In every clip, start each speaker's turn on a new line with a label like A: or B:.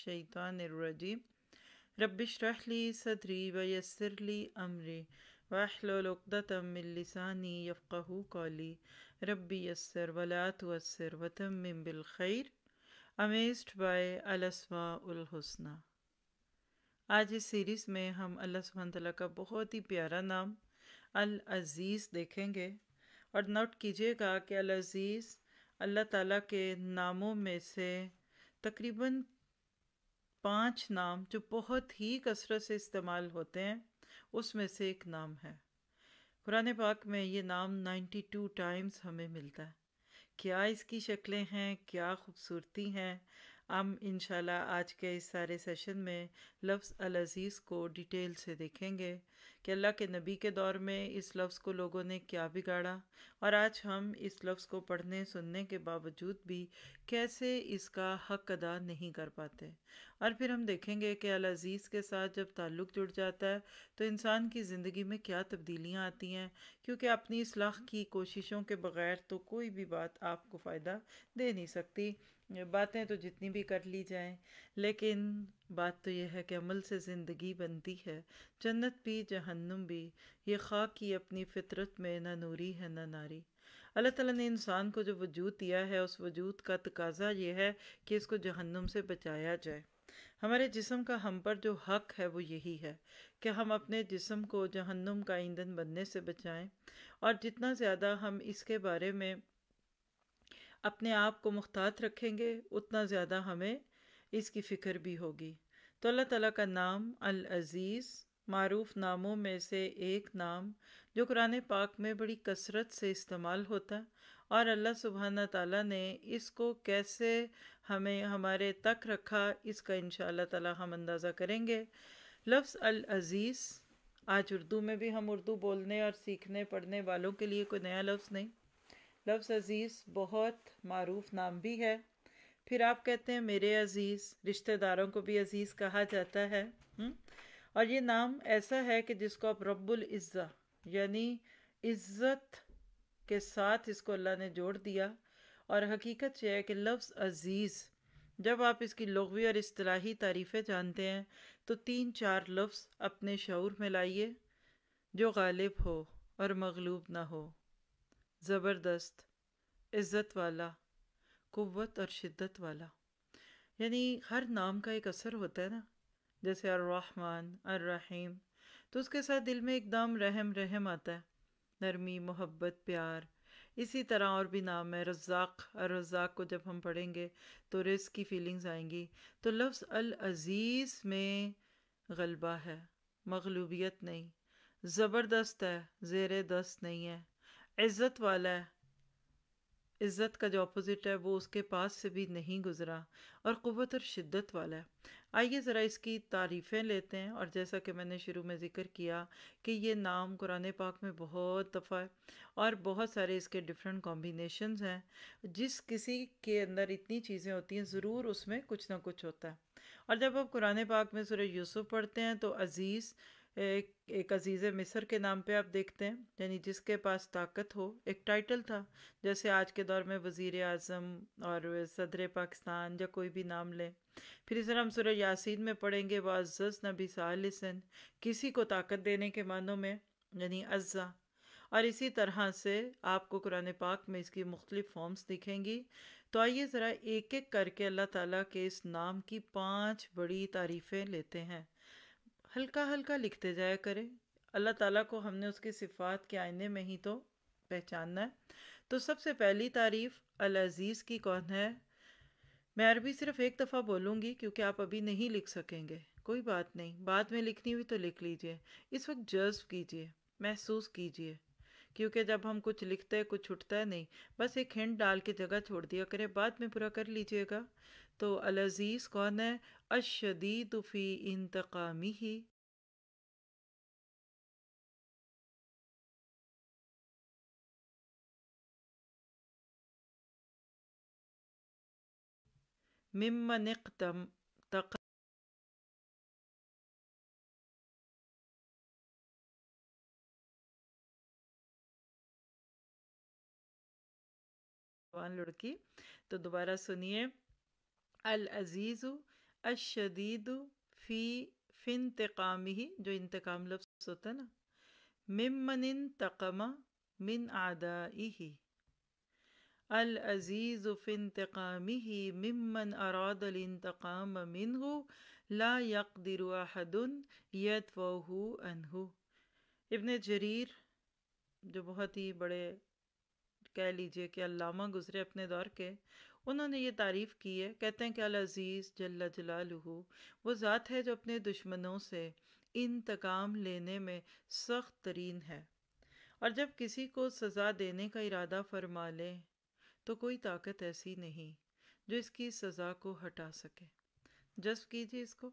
A: शैतानरजीम रबिशरह ली सदरी वयसर ली अमरी वाहलतम लसानी यफ़ू कौली रबी यसर वलात वसर वतम बिलखैर अमेज्ड बाय अलसमा उल हुस्ना आज इस सीरीज़ में हम अल्लाह सुबहान तला का बहुत ही प्यारा नाम अल अज़ीज़ देखेंगे और नोट कीजिएगा कि अल अज़ीज़ अल्लाह ताला के नामों में से तकरीबन पांच नाम जो बहुत ही कसरत से इस्तेमाल होते हैं उसमें से एक नाम है कुरान पाक में ये नाम 92 टाइम्स हमें मिलता है क्या इसकी शक्लें हैं क्या खूबसूरती हैं हम इंशाल्लाह आज के इस सारे सेशन में लफ्ज़ अज़ीज़ को डिटेल से देखेंगे कि अल्लाह के नबी के दौर में इस लफ्ज़ को लोगों ने क्या बिगाड़ा और आज हम इस लफ्ज़ को पढ़ने सुनने के बावजूद भी कैसे इसका हक अदा नहीं कर पाते और फिर हम देखेंगे कि अज़ीज़ के साथ जब ताल्लुक़ जुड़ जाता है तो इंसान की ज़िंदगी में क्या तब्दीलियाँ आती हैं क्योंकि अपनी इसलाह की कोशिशों के बगैर तो कोई भी बात आपको फ़ायदा दे नहीं सकती बातें तो जितनी भी कर ली जाएं लेकिन बात तो यह है कि अमल से ज़िंदगी बनती है जन्नत भी जहन्नुम भी ये खाक की अपनी फितरत में ना नूरी है ना नारी अल्लाह ताला ने इंसान को जो वजूद दिया है उस वजूद का तकाजा यह है कि इसको जहन्नुम से बचाया जाए हमारे जिसम का हम पर जो हक है वो यही है कि हम अपने जिसम को जहन्नुम का ईंधन बनने से बचाएं और जितना ज़्यादा हम इसके बारे में अपने आप को मुख्तात रखेंगे उतना ज़्यादा हमें इसकी फ़िक्र भी होगी तो अल्लाह ताला का नाम अल अज़ीज़ मरूफ नामों में से एक नाम जो कुरान पाक में बड़ी कसरत से इस्तेमाल होता है और अल्लाह सुबहाना ताला ने इसको कैसे हमें हमारे तक रखा इसका इन ताला हम अंदाज़ा करेंगे लफ्ज़ अल अज़ीज़ आज उर्दू में भी हम उर्दू बोलने और सीखने पढ़ने वालों के लिए कोई नया लफ्ज़ नहीं लफ्ज़ अज़ीज़ बहुत मरूफ नाम भी है फिर आप कहते हैं मेरे अज़ीज़ रिश्तेदारों को भी अज़ीज़ कहा जाता है हुँ? और ये नाम ऐसा है कि जिसको आप रब्बुल इज़्ज़ा यानी इज़्ज़त के साथ इसको अल्लाह ने जोड़ दिया और हकीकत यह है कि लफ्ज़ अज़ीज़ जब आप इसकी लगवी और असलाही तारीफ़ें जानते हैं तो तीन चार लफ्ज़ अपने शूर में लाइए जो गालिब हो और मगलूब ना हो ज़बरदस्त इज़्ज़त वाला क़वत और शिद्दत वाला यानी हर नाम का एक असर होता है ना जैसे अर्रहमान अर्रहीम तो उसके साथ दिल में एकदम रहम रहम आता है नरमी मोहब्बत प्यार इसी तरह और भी नाम है रज़ाक अर रज़ाक को जब हम पढ़ेंगे तो रिस की फीलिंग्स आएंगी तो लफ्ज़ अल अज़ीज़ में गलबा है मगलूबियत नहीं ज़बरदस्त है ज़ेर दस्त नहीं है इज़्ज़त वाला है इज़्ज़त का जो अपोज़िट है वो उसके पास से भी नहीं गुज़रा और क़वत और शिद्दत वाला है आइए ज़रा इसकी तारीफ़ें लेते हैं और जैसा कि मैंने शुरू में ज़िक्र किया कि ये नाम कुरान पाक में बहुत दफ़ा है और बहुत सारे इसके डिफरेंट कॉम्बिनेशन हैं जिस किसी के अंदर इतनी चीज़ें होती हैं ज़रूर उसमें कुछ ना कुछ होता है और जब आप कुरान पाक में सुर यूसुफ पढ़ते हैं तो अज़ीज़ एक, अजीज़ मिस्र के नाम पे आप देखते हैं यानी जिसके पास ताकत हो एक टाइटल था जैसे आज के दौर में वज़ी अजम और सदर पाकिस्तान या कोई भी नाम लें फिर इस तरह हम सुर यासीन में पढ़ेंगे वाजस नबी सालसन किसी को ताकत देने के मानों में यानी अज्जा और इसी तरह से आपको कुरान पाक में इसकी मुख्तलिफ फॉर्म्स दिखेंगी तो आइए ज़रा एक एक करके अल्लाह ताली के इस नाम की पाँच बड़ी तारीफ़ें लेते हैं हल्का हल्का लिखते जाया करें अल्लाह ताला को हमने उसकी सिफात के आईने में ही तो पहचानना है तो सबसे पहली तारीफ़ अल अज़ीज़ की कौन है मैं अरबी सिर्फ़ एक दफ़ा बोलूँगी क्योंकि आप अभी नहीं लिख सकेंगे कोई बात नहीं बाद में लिखनी हुई तो लिख लीजिए इस वक्त जज्ब कीजिए महसूस कीजिए क्योंकि जब हम कुछ लिखते हैं कुछ छुटता है नहीं बस एक हिंड डाल के जगह छोड़ दिया करें बाद में पूरा कर लीजिएगा तो अलज़ीज़ कौन है अशदीद फ़ी इंतकामी ही मिमन इकतम तक लड़की तो दोबारा सुनिए العزيز الشديد في في انتقامه जो इंतकाम लफ्स होता है ना ممن انتقم من أعدائه العزيز في انتقامه ممن أراد الانتقام منه لا يقدر أحد يدفعه عنه ابن جرير जो बहुत ही बड़े कह लीजिए कि अलामा गुजरे अपने दौर के उन्होंने ये तारीफ़ की है कहते हैं कि अल अज़ीज़ जल्ला जलालहू वो ज़ात है जो अपने दुश्मनों से इंतकाम लेने में सख्त तरीन है और जब किसी को सज़ा देने का इरादा फरमा ले तो कोई ताकत ऐसी नहीं जो इसकी सज़ा को हटा सके जज्ब कीजिए इसको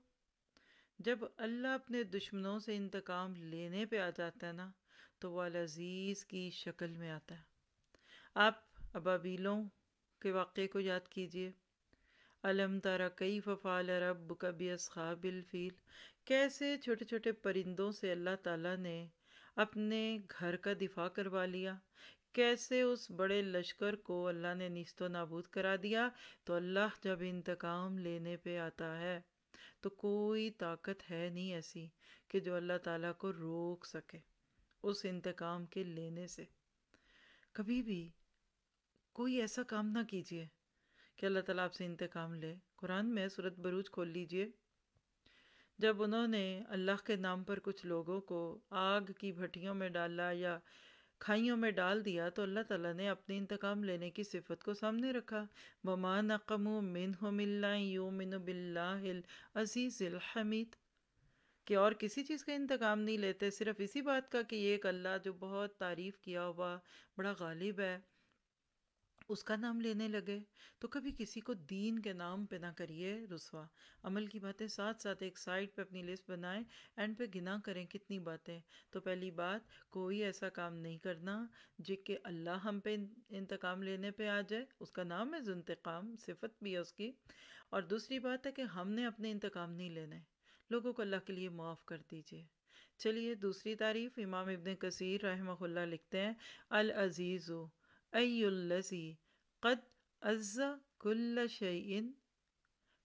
A: जब अल्लाह अपने दुश्मनों से इंतकाम लेने पे आ जाता है ना तो वह अजीज़ की शक्ल में आता है आप अबाबीलों के वाक़े को याद कीजिए अलम तारा कई फ़फ़ाल रब कभी असहाबिलफ़ील कैसे छोटे छोटे परिंदों से अल्लाह ताला ने अपने घर का दिफा करवा लिया कैसे उस बड़े लश्कर को अल्लाह ने नस्तो नाबूद करा दिया तो अल्लाह जब इंतकाम लेने पे आता है तो कोई ताकत है नहीं ऐसी कि जो अल्लाह ताला को रोक सके उस इंतकाम के लेने से कभी भी कोई ऐसा काम ना कीजिए कि अल्लाह ताला आपसे इंतकाम ले कुरान में सूरत बरूज खोल लीजिए जब उन्होंने अल्लाह के नाम पर कुछ लोगों को आग की भट्टियों में डाला या खाइयों में डाल दिया तो अल्लाह ताला ने अपने इंतकाम लेने की सिफत को सामने रखा ममा नकम मिन योमिन बिल्लाहिल अजीज़िल हमीद कि और किसी चीज़ का इंतकाम नहीं लेते सिर्फ इसी बात का कि एक अल्लाह जो बहुत तारीफ़ किया हुआ बड़ा गालिब है उसका नाम लेने लगे तो कभी किसी को दीन के नाम पे ना करिए रसवा अमल की बातें साथ साथ एक साइड पे अपनी लिस्ट बनाएं एंड पे गिना करें कितनी बातें तो पहली बात कोई ऐसा काम नहीं करना जिसके अल्लाह हम पे इंतकाम लेने पे आ जाए उसका नाम है जुनतकाम सिफत भी है उसकी और दूसरी बात है कि हमने अपने इंतकाम नहीं लेने लोगों को अल्लाह के लिए माफ़ कर दीजिए चलिए दूसरी तारीफ़ इमाम इब्ने कसीर रहमल्ला लिखते हैं अल अज़ीज़ أي الذي قد أز كل شيء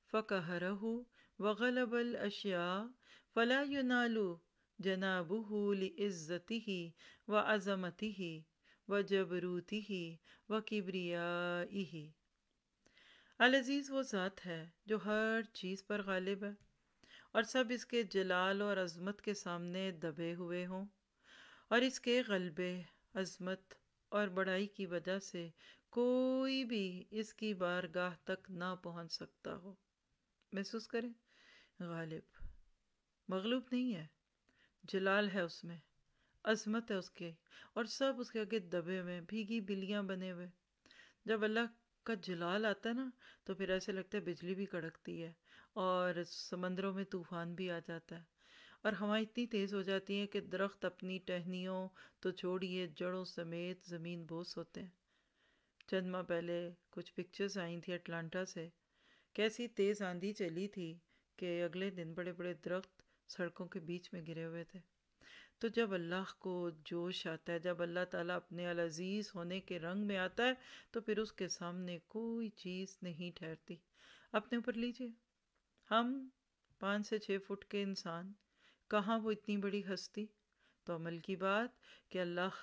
A: فكهره وغلب الأشياء فلا ينال جنابه لعزته وعظمته वजबरूती व किब्रियाई अलजीज़ वो ज़ात है जो हर चीज़ पर गालिब है और सब इसके जलाल और अज़मत के सामने दबे हुए हों और इसके गलबे अज़मत और बड़ाई की वजह से कोई भी इसकी बारगाह तक ना पहुंच सकता हो महसूस करें गालिब मगलूब नहीं है जलाल है उसमें अजमत है उसके और सब उसके आगे दबे हुए भीगी बिल्लियाँ बने हुए जब अल्लाह का जलाल आता है ना तो फिर ऐसे लगता है बिजली भी कड़कती है और समंदरों में तूफ़ान भी आ जाता है और हवा इतनी तेज़ हो जाती है कि दरख्त अपनी टहनियों तो छोड़िए जड़ों समेत ज़मीन बोस होते हैं चंद माह पहले कुछ पिक्चर्स आई थी अटलांटा से कैसी तेज़ आंधी चली थी कि अगले दिन बड़े बड़े दरख्त सड़कों के बीच में गिरे हुए थे तो जब अल्लाह को जोश आता है जब अल्लाह ताला अपने अज़ीज़ होने के रंग में आता है तो फिर उसके सामने कोई चीज़ नहीं ठहरती अपने ऊपर लीजिए हम पाँच से छः फुट के इंसान कहाँ वो इतनी बड़ी हस्ती तो अमल की बात कि अल्लाह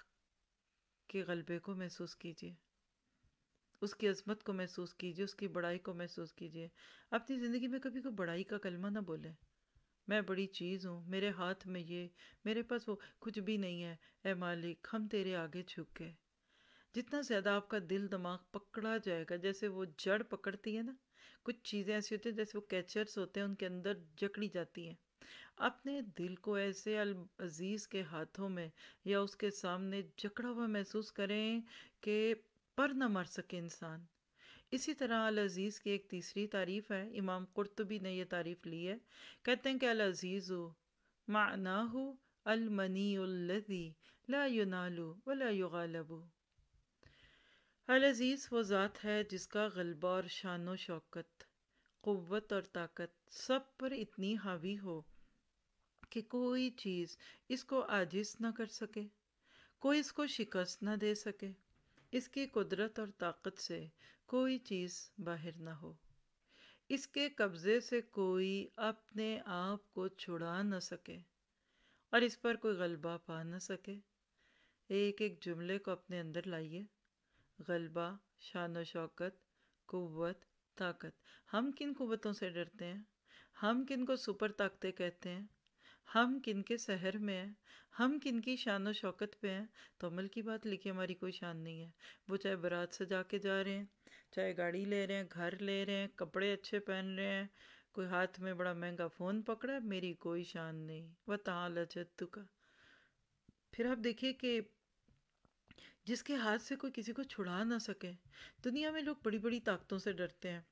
A: के गलबे को महसूस कीजिए उसकी अजमत को महसूस कीजिए उसकी बड़ाई को महसूस कीजिए अपनी ज़िंदगी में कभी कोई बड़ाई का कलमा ना बोलें मैं बड़ी चीज़ हूँ मेरे हाथ में ये मेरे पास वो कुछ भी नहीं है ए मालिक हम तेरे आगे झुक गए जितना ज़्यादा आपका दिल दिमाग पकड़ा जाएगा जैसे वो जड़ पकड़ती है ना कुछ चीज़ें ऐसी होती हैं जैसे वो कैचर्स होते हैं उनके अंदर जकड़ी जाती हैं अपने दिल को ऐसे अल अजीज़ के हाथों में या उसके सामने जकड़ा हुआ महसूस करें कि पर न मर सके इंसान इसी तरह अल अज़ीज़ की एक तीसरी तारीफ़ है इमाम कुर्तबी ने यह तारीफ़ ली है कहते हैं कि अल अज़ीज़ हो माना हो अलमनीदी ला युनालू वला युगालबू अल अज़ीज़ वो ज़ात है जिसका गलबा और शान शौकत क़वत और ताकत सब पर इतनी हावी हो कि कोई चीज़ इसको आजिज न कर सके कोई इसको शिकस्त न दे सके इसकी कुदरत और ताकत से कोई चीज़ बाहर न हो इसके कब्ज़े से कोई अपने आप को छुड़ा न सके और इस पर कोई गलबा पा न सके एक एक जुमले को अपने अंदर लाइए गलबा शान शौकत कुत ताकत हम किन कुतों से डरते हैं हम किन को सुपर ताकतें कहते हैं हम किन के शहर में हैं हम किन की शान शौकत पे हैं तो अमल की बात लिखी हमारी कोई शान नहीं है वो चाहे बारात सजा के जा रहे हैं चाहे गाड़ी ले रहे हैं घर ले रहे हैं कपड़े अच्छे पहन रहे हैं कोई हाथ में बड़ा महंगा फ़ोन पकड़ा मेरी कोई शान नहीं वह तहाँ लचत का फिर आप देखिए कि जिसके हाथ से कोई किसी को छुड़ा ना सके दुनिया में लोग बड़ी बड़ी ताकतों से डरते हैं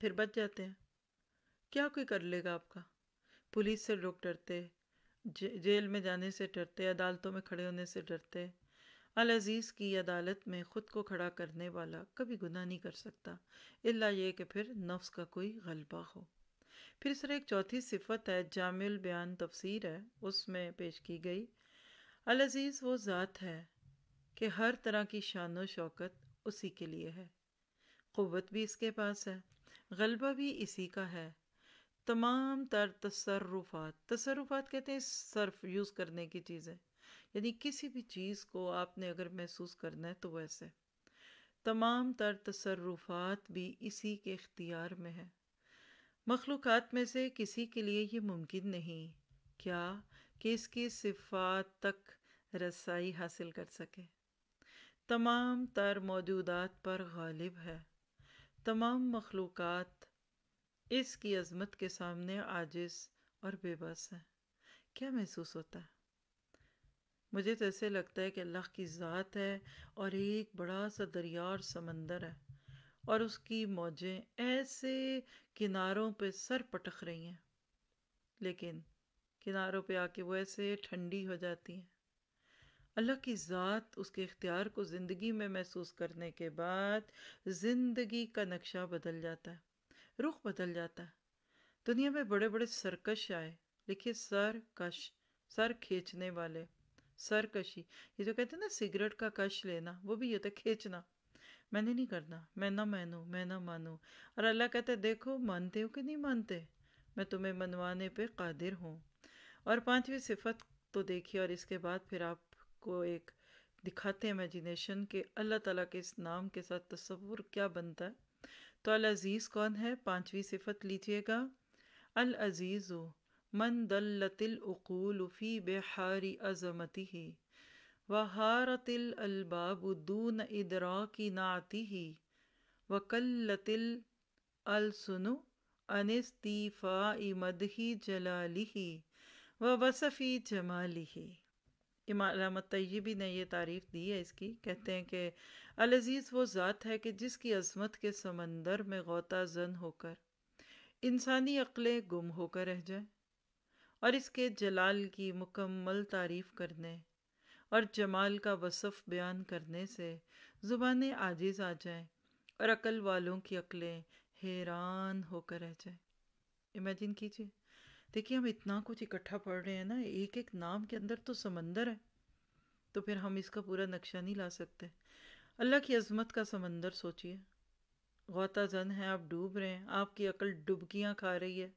A: फिर बच जाते हैं क्या कोई कर लेगा आपका पुलिस से लोग डरते जे, जेल में जाने से डरते अदालतों में खड़े होने से डरते अल अज़ीज़ की अदालत में ख़ुद को खड़ा करने वाला कभी गुनाह नहीं कर सकता इल्ला ये कि फिर नफ्स का कोई गलबा हो फिर सर एक चौथी सिफत है जामिल बयान तफसीर है उसमें पेश की गई अल अज़ीज़ वो ज़ात है कि हर तरह की शान व शौकत उसी के लिए है क़वत भी इसके पास है गलबा भी इसी का है तमाम तर तसरुफ़ात तसरुफ़ात कहते हैं सर्फ यूज़ करने की चीज़ें यानी किसी भी चीज़ को आपने अगर महसूस करना है तो वैसे तमाम तर तसरुफ़ात भी इसी के इख्तियार में है मखलूक़ात में से किसी के लिए ये मुमकिन नहीं क्या कि इसकी सिफात तक रसाई हासिल कर सके तमाम तर मौजूदात पर गालिब है तमाम मखलूक़ात इसकी अजमत के सामने आजिज और बेबस है क्या महसूस होता है मुझे तो ऐसे लगता है कि अल्लाह की ज़ात है और एक बड़ा सा दरिया और समंदर है और उसकी मौजें ऐसे किनारों पे सर पटक रही हैं लेकिन किनारों पे आके वो ऐसे ठंडी हो जाती हैं अल्लाह की ज़ात उसके इख्तियार को ज़िंदगी में महसूस करने के बाद ज़िंदगी का नक्शा बदल जाता है रुख बदल जाता है दुनिया में बड़े बड़े सरकश आए लिखिए कश सर खींचने वाले सरकशी ये जो कहते हैं ना सिगरेट का कश लेना वो भी ये होता है खींचना मैंने नहीं करना मैं ना मानूँ मैं ना मानूँ और अल्लाह कहते देखो मानते हो कि नहीं मानते मैं तुम्हें मनवाने पे कादिर हूँ और पांचवी सिफत तो देखिए और इसके बाद फिर आपको एक दिखाते हैं इमेजिनेशन के अल्लाह ताला के इस नाम के साथ तस्वुर क्या बनता है तो अल अज़ीज़ कौन है पाँचवीं सिफत लीजिएगा अल अजीजो मन उकूल फ़ी बेहारी अज़मती ही वहारतिल अलबाब दून इदरा की नाती ही व अल सुनु अनिस्तीफा इमद ही जलाली ही व वसफ़ी जमाली ही इमाम तय्यबी ने यह तारीफ़ दी है इसकी कहते हैं कि अलजीज़ वो ज़ात है कि जिसकी अजमत के समंदर में गौता जन होकर इंसानी अकलें गुम होकर रह जाए और इसके जलाल की मुकम्मल तारीफ़ करने और जमाल का वसफ़ बयान करने से ज़ुबान आजिज़ आ जाए और अकल वालों की अकलें हैरान होकर रह जाए इमेजिन कीजिए देखिए हम इतना कुछ इकट्ठा पढ़ रहे हैं ना एक एक नाम के अंदर तो समंदर है तो फिर हम इसका पूरा नक्शा नहीं ला सकते अल्लाह की अजमत का समंदर सोचिए गौता जन है आप डूब रहे हैं आपकी अकल डुबकियां खा रही है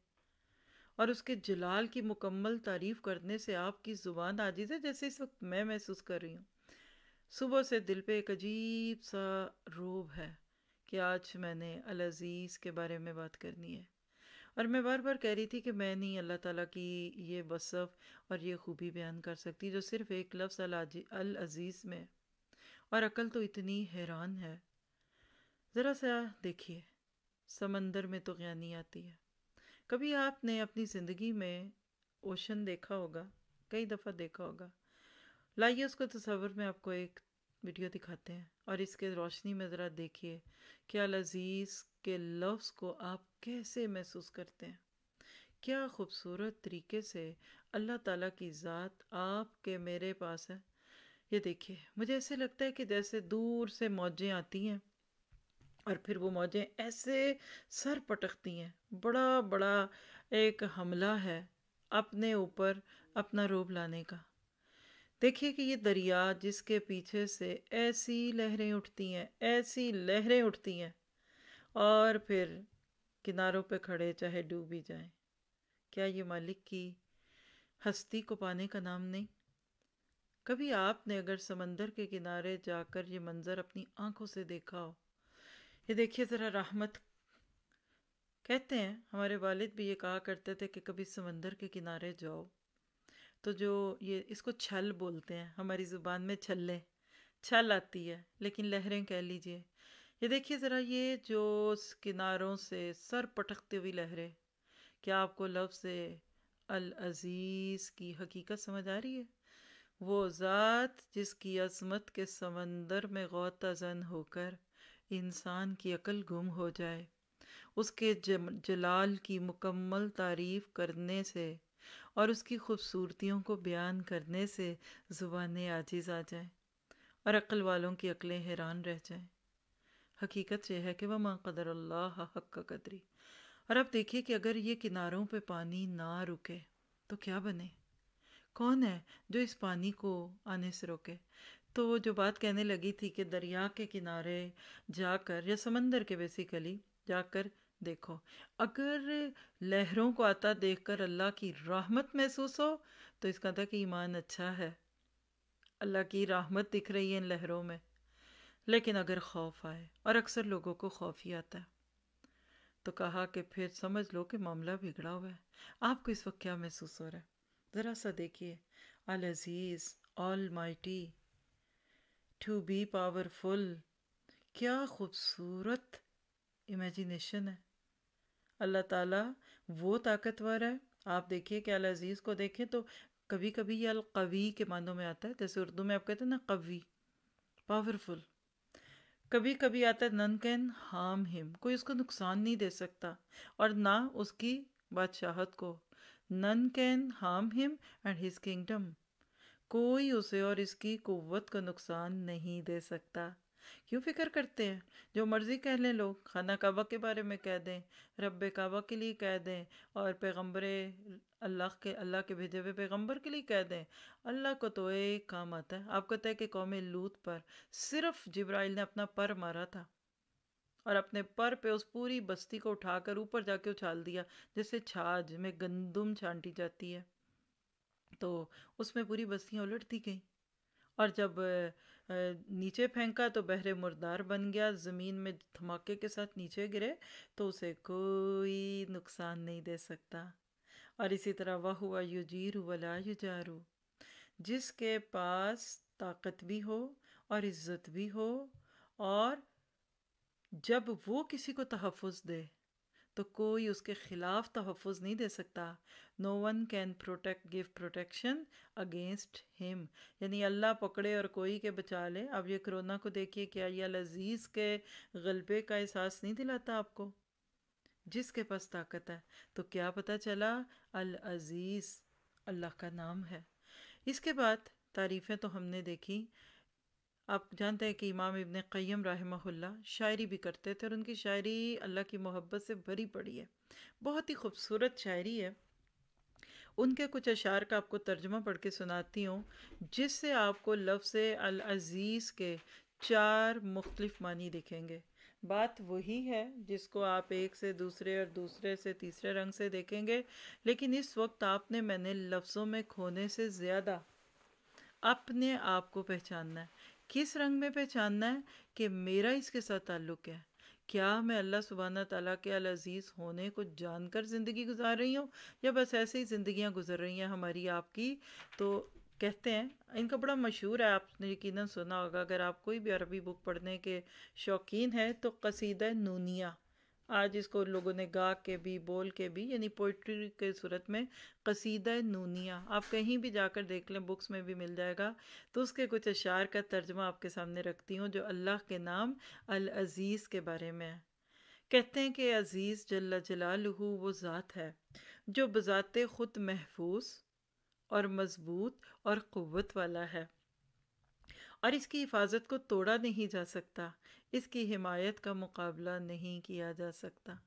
A: और उसके जलाल की मुकम्मल तारीफ करने से आपकी ज़ुबान आजीज है जैसे इस वक्त मैं महसूस कर रही हूँ सुबह से दिल पे एक अजीब सा रोब है कि आज मैंने अलजीज़ के बारे में बात करनी है और मैं बार बार कह रही थी कि मैं नहीं अल्लाह ताला की ये वसफ़ और ये खूबी बयान कर सकती जो सिर्फ़ एक लफ्ज़ अल अजीज़ में और अकल तो इतनी हैरान है ज़रा सा देखिए समंदर में तो ज्ञानी आती है कभी आपने अपनी ज़िंदगी में ओशन देखा होगा कई दफ़ा देखा होगा लाइए उसको तस्वर में आपको एक वीडियो दिखाते हैं और इसके रोशनी में ज़रा देखिए क्या लजीज़ के लफ्ज़ को आप कैसे महसूस करते हैं क्या खूबसूरत तरीके से अल्लाह ताला की ज़ात आपके मेरे पास है ये देखिए मुझे ऐसे लगता है कि जैसे दूर से मौजें आती हैं और फिर वो मौजें ऐसे सर पटकती हैं बड़ा बड़ा एक हमला है अपने ऊपर अपना रूप लाने का देखिए कि ये दरिया जिसके पीछे से ऐसी लहरें उठती हैं ऐसी लहरें उठती हैं और फिर किनारों पे खड़े चाहे डूब जाएं क्या ये मालिक की हस्ती को पाने का नाम नहीं कभी आपने अगर समंदर के किनारे जाकर ये मंज़र अपनी आंखों से देखा हो ये देखिए ज़रा रहमत कहते हैं हमारे वालिद भी ये कहा करते थे कि कभी समंदर के किनारे जाओ तो जो ये इसको छल बोलते हैं हमारी ज़ुबान में छल्ले छल आती है लेकिन लहरें कह लीजिए ये देखिए ज़रा ये जो किनारों से सर पटकती हुई लहरें क्या आपको लफ्ज़ अल अज़ीज़ की हकीकत समझ आ रही है वो ज़ात जिसकी अजमत के समंदर में गौतज़न होकर इंसान की अकल गुम हो जाए उसके जलाल की मुकम्मल तारीफ करने से और उसकी खूबसूरतियों को बयान करने से ज़ुबान आजिज़ आ जाए और अक्ल वालों की अक्लें हैरान रह जाएँ हकीकत यह है कि वह माँ कदर अल्लाह हक कदरी और अब देखिए कि अगर ये किनारों पे पानी ना रुके तो क्या बने कौन है जो इस पानी को आने से रोके तो वो जो बात कहने लगी थी कि दरिया के किनारे जाकर या समंदर के बेसिकली जाकर देखो अगर लहरों को आता देखकर अल्लाह की रहमत महसूस हो तो इसका था कि ईमान अच्छा है अल्लाह की रहमत दिख रही है इन लहरों में लेकिन अगर खौफ आए और अक्सर लोगों को खौफ ही आता है तो कहा कि फिर समझ लो कि मामला बिगड़ा हुआ है आपको इस वक्त क्या महसूस हो रहा है ज़रा सा देखिए अल अज़ीज़ almighty to be powerful क्या खूबसूरत इमेजिनेशन है अल्लाह ताला वो ताकतवर है आप देखिए कि अल अज़ीज़ को देखें तो कभी कभी ये अलकवी के मानों में आता है जैसे उर्दू में आप कहते हैं ना कवी पावरफुल कभी कभी आता है नन कैन हार्म हिम कोई उसको नुकसान नहीं दे सकता और ना उसकी बादशाहत को none can harm him and his kingdom कोई उसे और इसकी कुत को नुकसान नहीं दे सकता क्यों फिक्र करते हैं जो मर्ज़ी कह लें लोग खाना काबा के बारे में कह दें रब काबा के लिए कह दें और पैगम्बर अल्लाह के अल्लाह के भेजे हुए पैगम्बर के लिए कह दें अल्लाह को तो एक काम आता है आपको तय कि कौम लूत पर सिर्फ जब्राइल ने अपना पर मारा था और अपने पर पे उस पूरी बस्ती को उठाकर ऊपर जाके उछाल दिया जिससे छाछ में गंदुम छांटी जाती है तो उसमें पूरी बस्तियाँ उलट दी गई और जब नीचे फेंका तो बहरे मुर्दार बन गया ज़मीन में धमाके के साथ नीचे गिरे तो उसे कोई नुकसान नहीं दे सकता और इसी तरह वह हुआ युजीर वला युजारू जिसके पास ताकत भी हो और इज्जत भी हो और जब वो किसी को तहफ़ दे तो कोई उसके ख़िलाफ़ तहफ़ नहीं दे सकता no one can protect give protection against him यानी अल्लाह पकड़े और कोई के बचा ले अब ये कोरोना को देखिए क्या ये लजीज़ के गलबे का एहसास नहीं दिलाता आपको जिसके पास ताकत है तो क्या पता चला अल अज़ीज़ अल्लाह का नाम है इसके बाद तारीफ़ें तो हमने देखी आप जानते हैं कि इमाम इबन क़य्यम रहमहुल्ला शायरी भी करते थे और उनकी शायरी अल्लाह की मोहब्बत से भरी पड़ी है बहुत ही खूबसूरत शायरी है उनके कुछ अशार का आपको तर्जमा पढ़ के सुनाती हूँ जिससे आपको लफ्ज़ अल अज़ीज़ के चार मुख्तलिफ मानी दिखेंगे बात वही है जिसको आप एक से दूसरे और दूसरे से तीसरे रंग से देखेंगे लेकिन इस वक्त आपने मैंने लफ्ज़ों में खोने से ज़्यादा अपने आप को पहचानना है किस रंग में पहचानना है कि मेरा इसके साथ ताल्लुक़ है क्या मैं अल्लाह सुबहाना तला के अल अज़ीज़ होने को जानकर ज़िंदगी गुजार रही हूँ या बस ऐसे ही ज़िंदियाँ गुजर रही हैं हमारी आपकी तो कहते हैं इनका बड़ा मशहूर है आपने यकीन सुना होगा अगर आप कोई भी अरबी बुक पढ़ने के शौकीन है तो कसीदा नूनिया आज इसको लोगों ने गा के भी बोल के भी यानी पोइट्री के सूरत में कसीदा नूनिया आप कहीं भी जाकर देख लें बुक्स में भी मिल जाएगा तो उसके कुछ अशार का तर्जमा आपके सामने रखती हूँ जो अल्लाह के नाम अल अज़ीज़ के बारे में है कहते हैं कि अज़ीज़ जल्ला जलालहू वो ज़ात है जो बज़ात ख़ुद महफूज और मजबूत और क़वत वाला है और इसकी हिफाजत को तोड़ा नहीं जा सकता इसकी हिमायत का मुकाबला नहीं किया जा सकता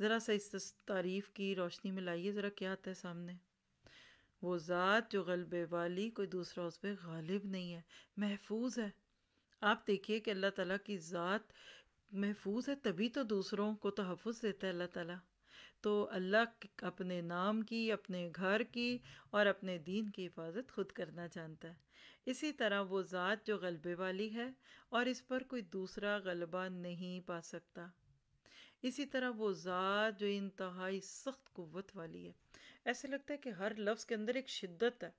A: ज़रा सा इस तारीफ़ की रोशनी में लाइए ज़रा क्या आता है सामने वो ज़ात जो गलबे वाली कोई दूसरा उस पर गालिब नहीं है महफूज है आप देखिए कि अल्लाह ताला की ज़ात महफूज है तभी तो दूसरों को तहफ़ देता है अल्लाह ताला तो अल्लाह अपने नाम की अपने घर की और अपने दीन की हिफाजत खुद करना जानता है इसी तरह वो ज़ात जो गलबे वाली है और इस पर कोई दूसरा गलबा नहीं पा सकता इसी तरह वो ज़ात जो इंतहाई सख्त क़वत वाली है ऐसे लगता है कि हर लफ्ज़ के अंदर एक शिद्दत है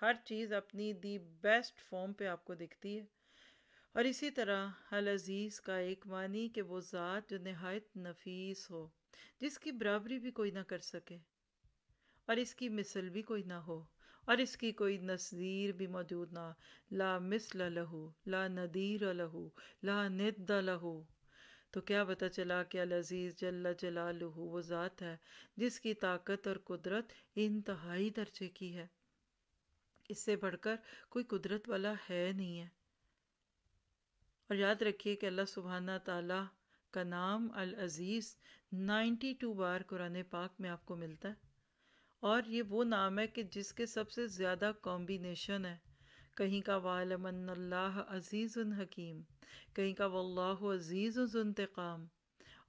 A: हर चीज़ अपनी दी बेस्ट फॉर्म पे आपको दिखती है और इसी तरह हल अज़ीज़ का एक मानी कि वो ज़ात जो नहायत नफीस हो जिसकी बराबरी भी कोई ना कर सके और इसकी मिसल भी कोई ना हो और इसकी कोई नज़ीर भी मौजूद ना ला मिसल लहू ला नदीर लहू ला निद लहू तो क्या पता चला कि अजीज़ जल्ला जला लहू वो ज़ात है जिसकी ताकत और कुदरत इंतहाई दर्जे की है इससे बढ़कर कोई कुदरत वाला है नहीं है और याद रखिए कि अल्लाह सुबहाना ताला का नाम अल अज़ीज़ 92 बार कुरान पाक में आपको मिलता है और ये वो नाम है कि जिसके सबसे ज़्यादा कॉम्बिनेशन है कहीं का वालमल्ला अज़ीज़ हकीम कहीं का वल्लाहु अज़ीज़ इंतकाम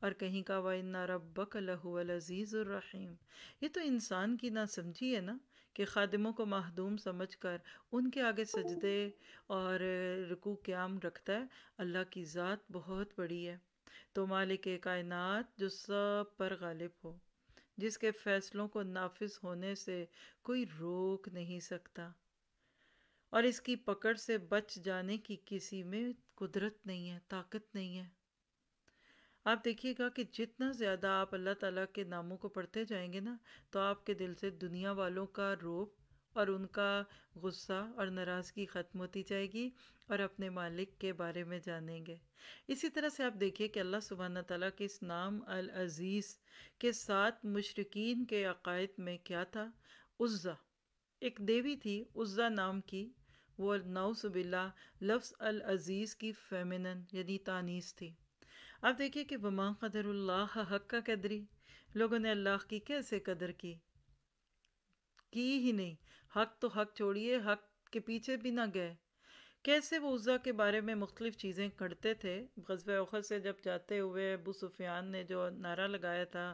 A: और कहीं का वाइना रब्बक रहीम ये तो इंसान की ना समझी है ना कि खादमों को महदूम समझ कर उनके आगे सजदे और रुकू क्याम रखता है अल्लाह की ज़ात बहुत बड़ी है तो मालिक कायनात जो सब पर गालिब हो जिसके फैसलों को नाफिज होने से कोई रोक नहीं सकता और इसकी पकड़ से बच जाने की किसी में कुदरत नहीं है ताकत नहीं है आप देखिएगा कि जितना ज़्यादा आप अल्लाह ताला के नामों को पढ़ते जाएंगे ना तो आपके दिल से दुनिया वालों का रोप और उनका गुस्सा और नाराज़गी ख़त्म होती जाएगी और अपने मालिक के बारे में जानेंगे इसी तरह से आप देखिए कि अल्लाह सुबहान तला के इस नाम अल अज़ीज़ के साथ मुशरकिन के अकायद में क्या था उज़्ज़ा एक देवी थी उज़्ज़ा नाम की वो नाउसबिल्ला लफ्स अल अज़ीज़ की फेमिन यानी तानीस थी आप देखिए कि वमा कदरुल्लाह हक का कदरी लोगों ने अल्लाह की कैसे कदर की की ही नहीं हक तो हक छोड़िए हक के पीछे भी ना गए कैसे वो उज़ा के बारे में मुख्तलिफ़ चीज़ें करते थे गजब अखर से जब जाते हुए अबू सुफियान ने जो नारा लगाया था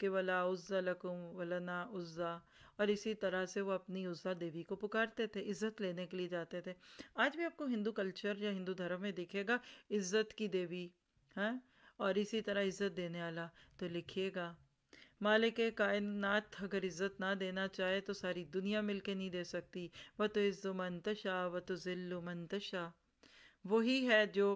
A: कि वला उज़ा लकुम वलना उज़ा और इसी तरह से वो अपनी उज़ा देवी को पुकारते थे इज़्ज़त लेने के लिए जाते थे आज भी आपको हिंदू कल्चर या हिंदू धर्म में दिखेगा इज़्ज़त की देवी हैं और इसी तरह इज़्ज़त देने वाला तो लिखिएगा मालिक कायनात अगर इज़्ज़त ना देना चाहे तो सारी दुनिया मिल के नहीं दे सकती व तो इज़्ज़ो मंतशा व तो ज़िल्लो मंतशा वही है जो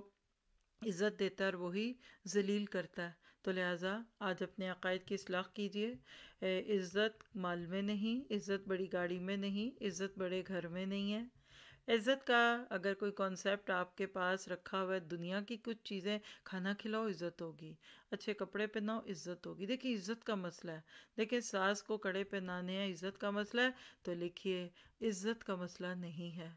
A: इज़्ज़त देता है और वही जलील करता है तो लिहाजा आज अपने अकायद की असलाह कीजिए इज़्ज़त माल में नहीं इज़्ज़त बड़ी गाड़ी में नहीं इज़्ज़त बड़े घर में नहीं है इज़्ज़त का अगर कोई कॉन्सेप्ट आपके पास रखा हुआ है दुनिया की कुछ चीज़ें खाना खिलाओ इज़्ज़त होगी अच्छे कपड़े पहनाओ इज़्ज़त होगी देखिए इज़्ज़त का मसला है देखिए सास को कड़े पहनाने हैं इज़्ज़त का मसला है तो लिखिए इज़्ज़त का मसला नहीं है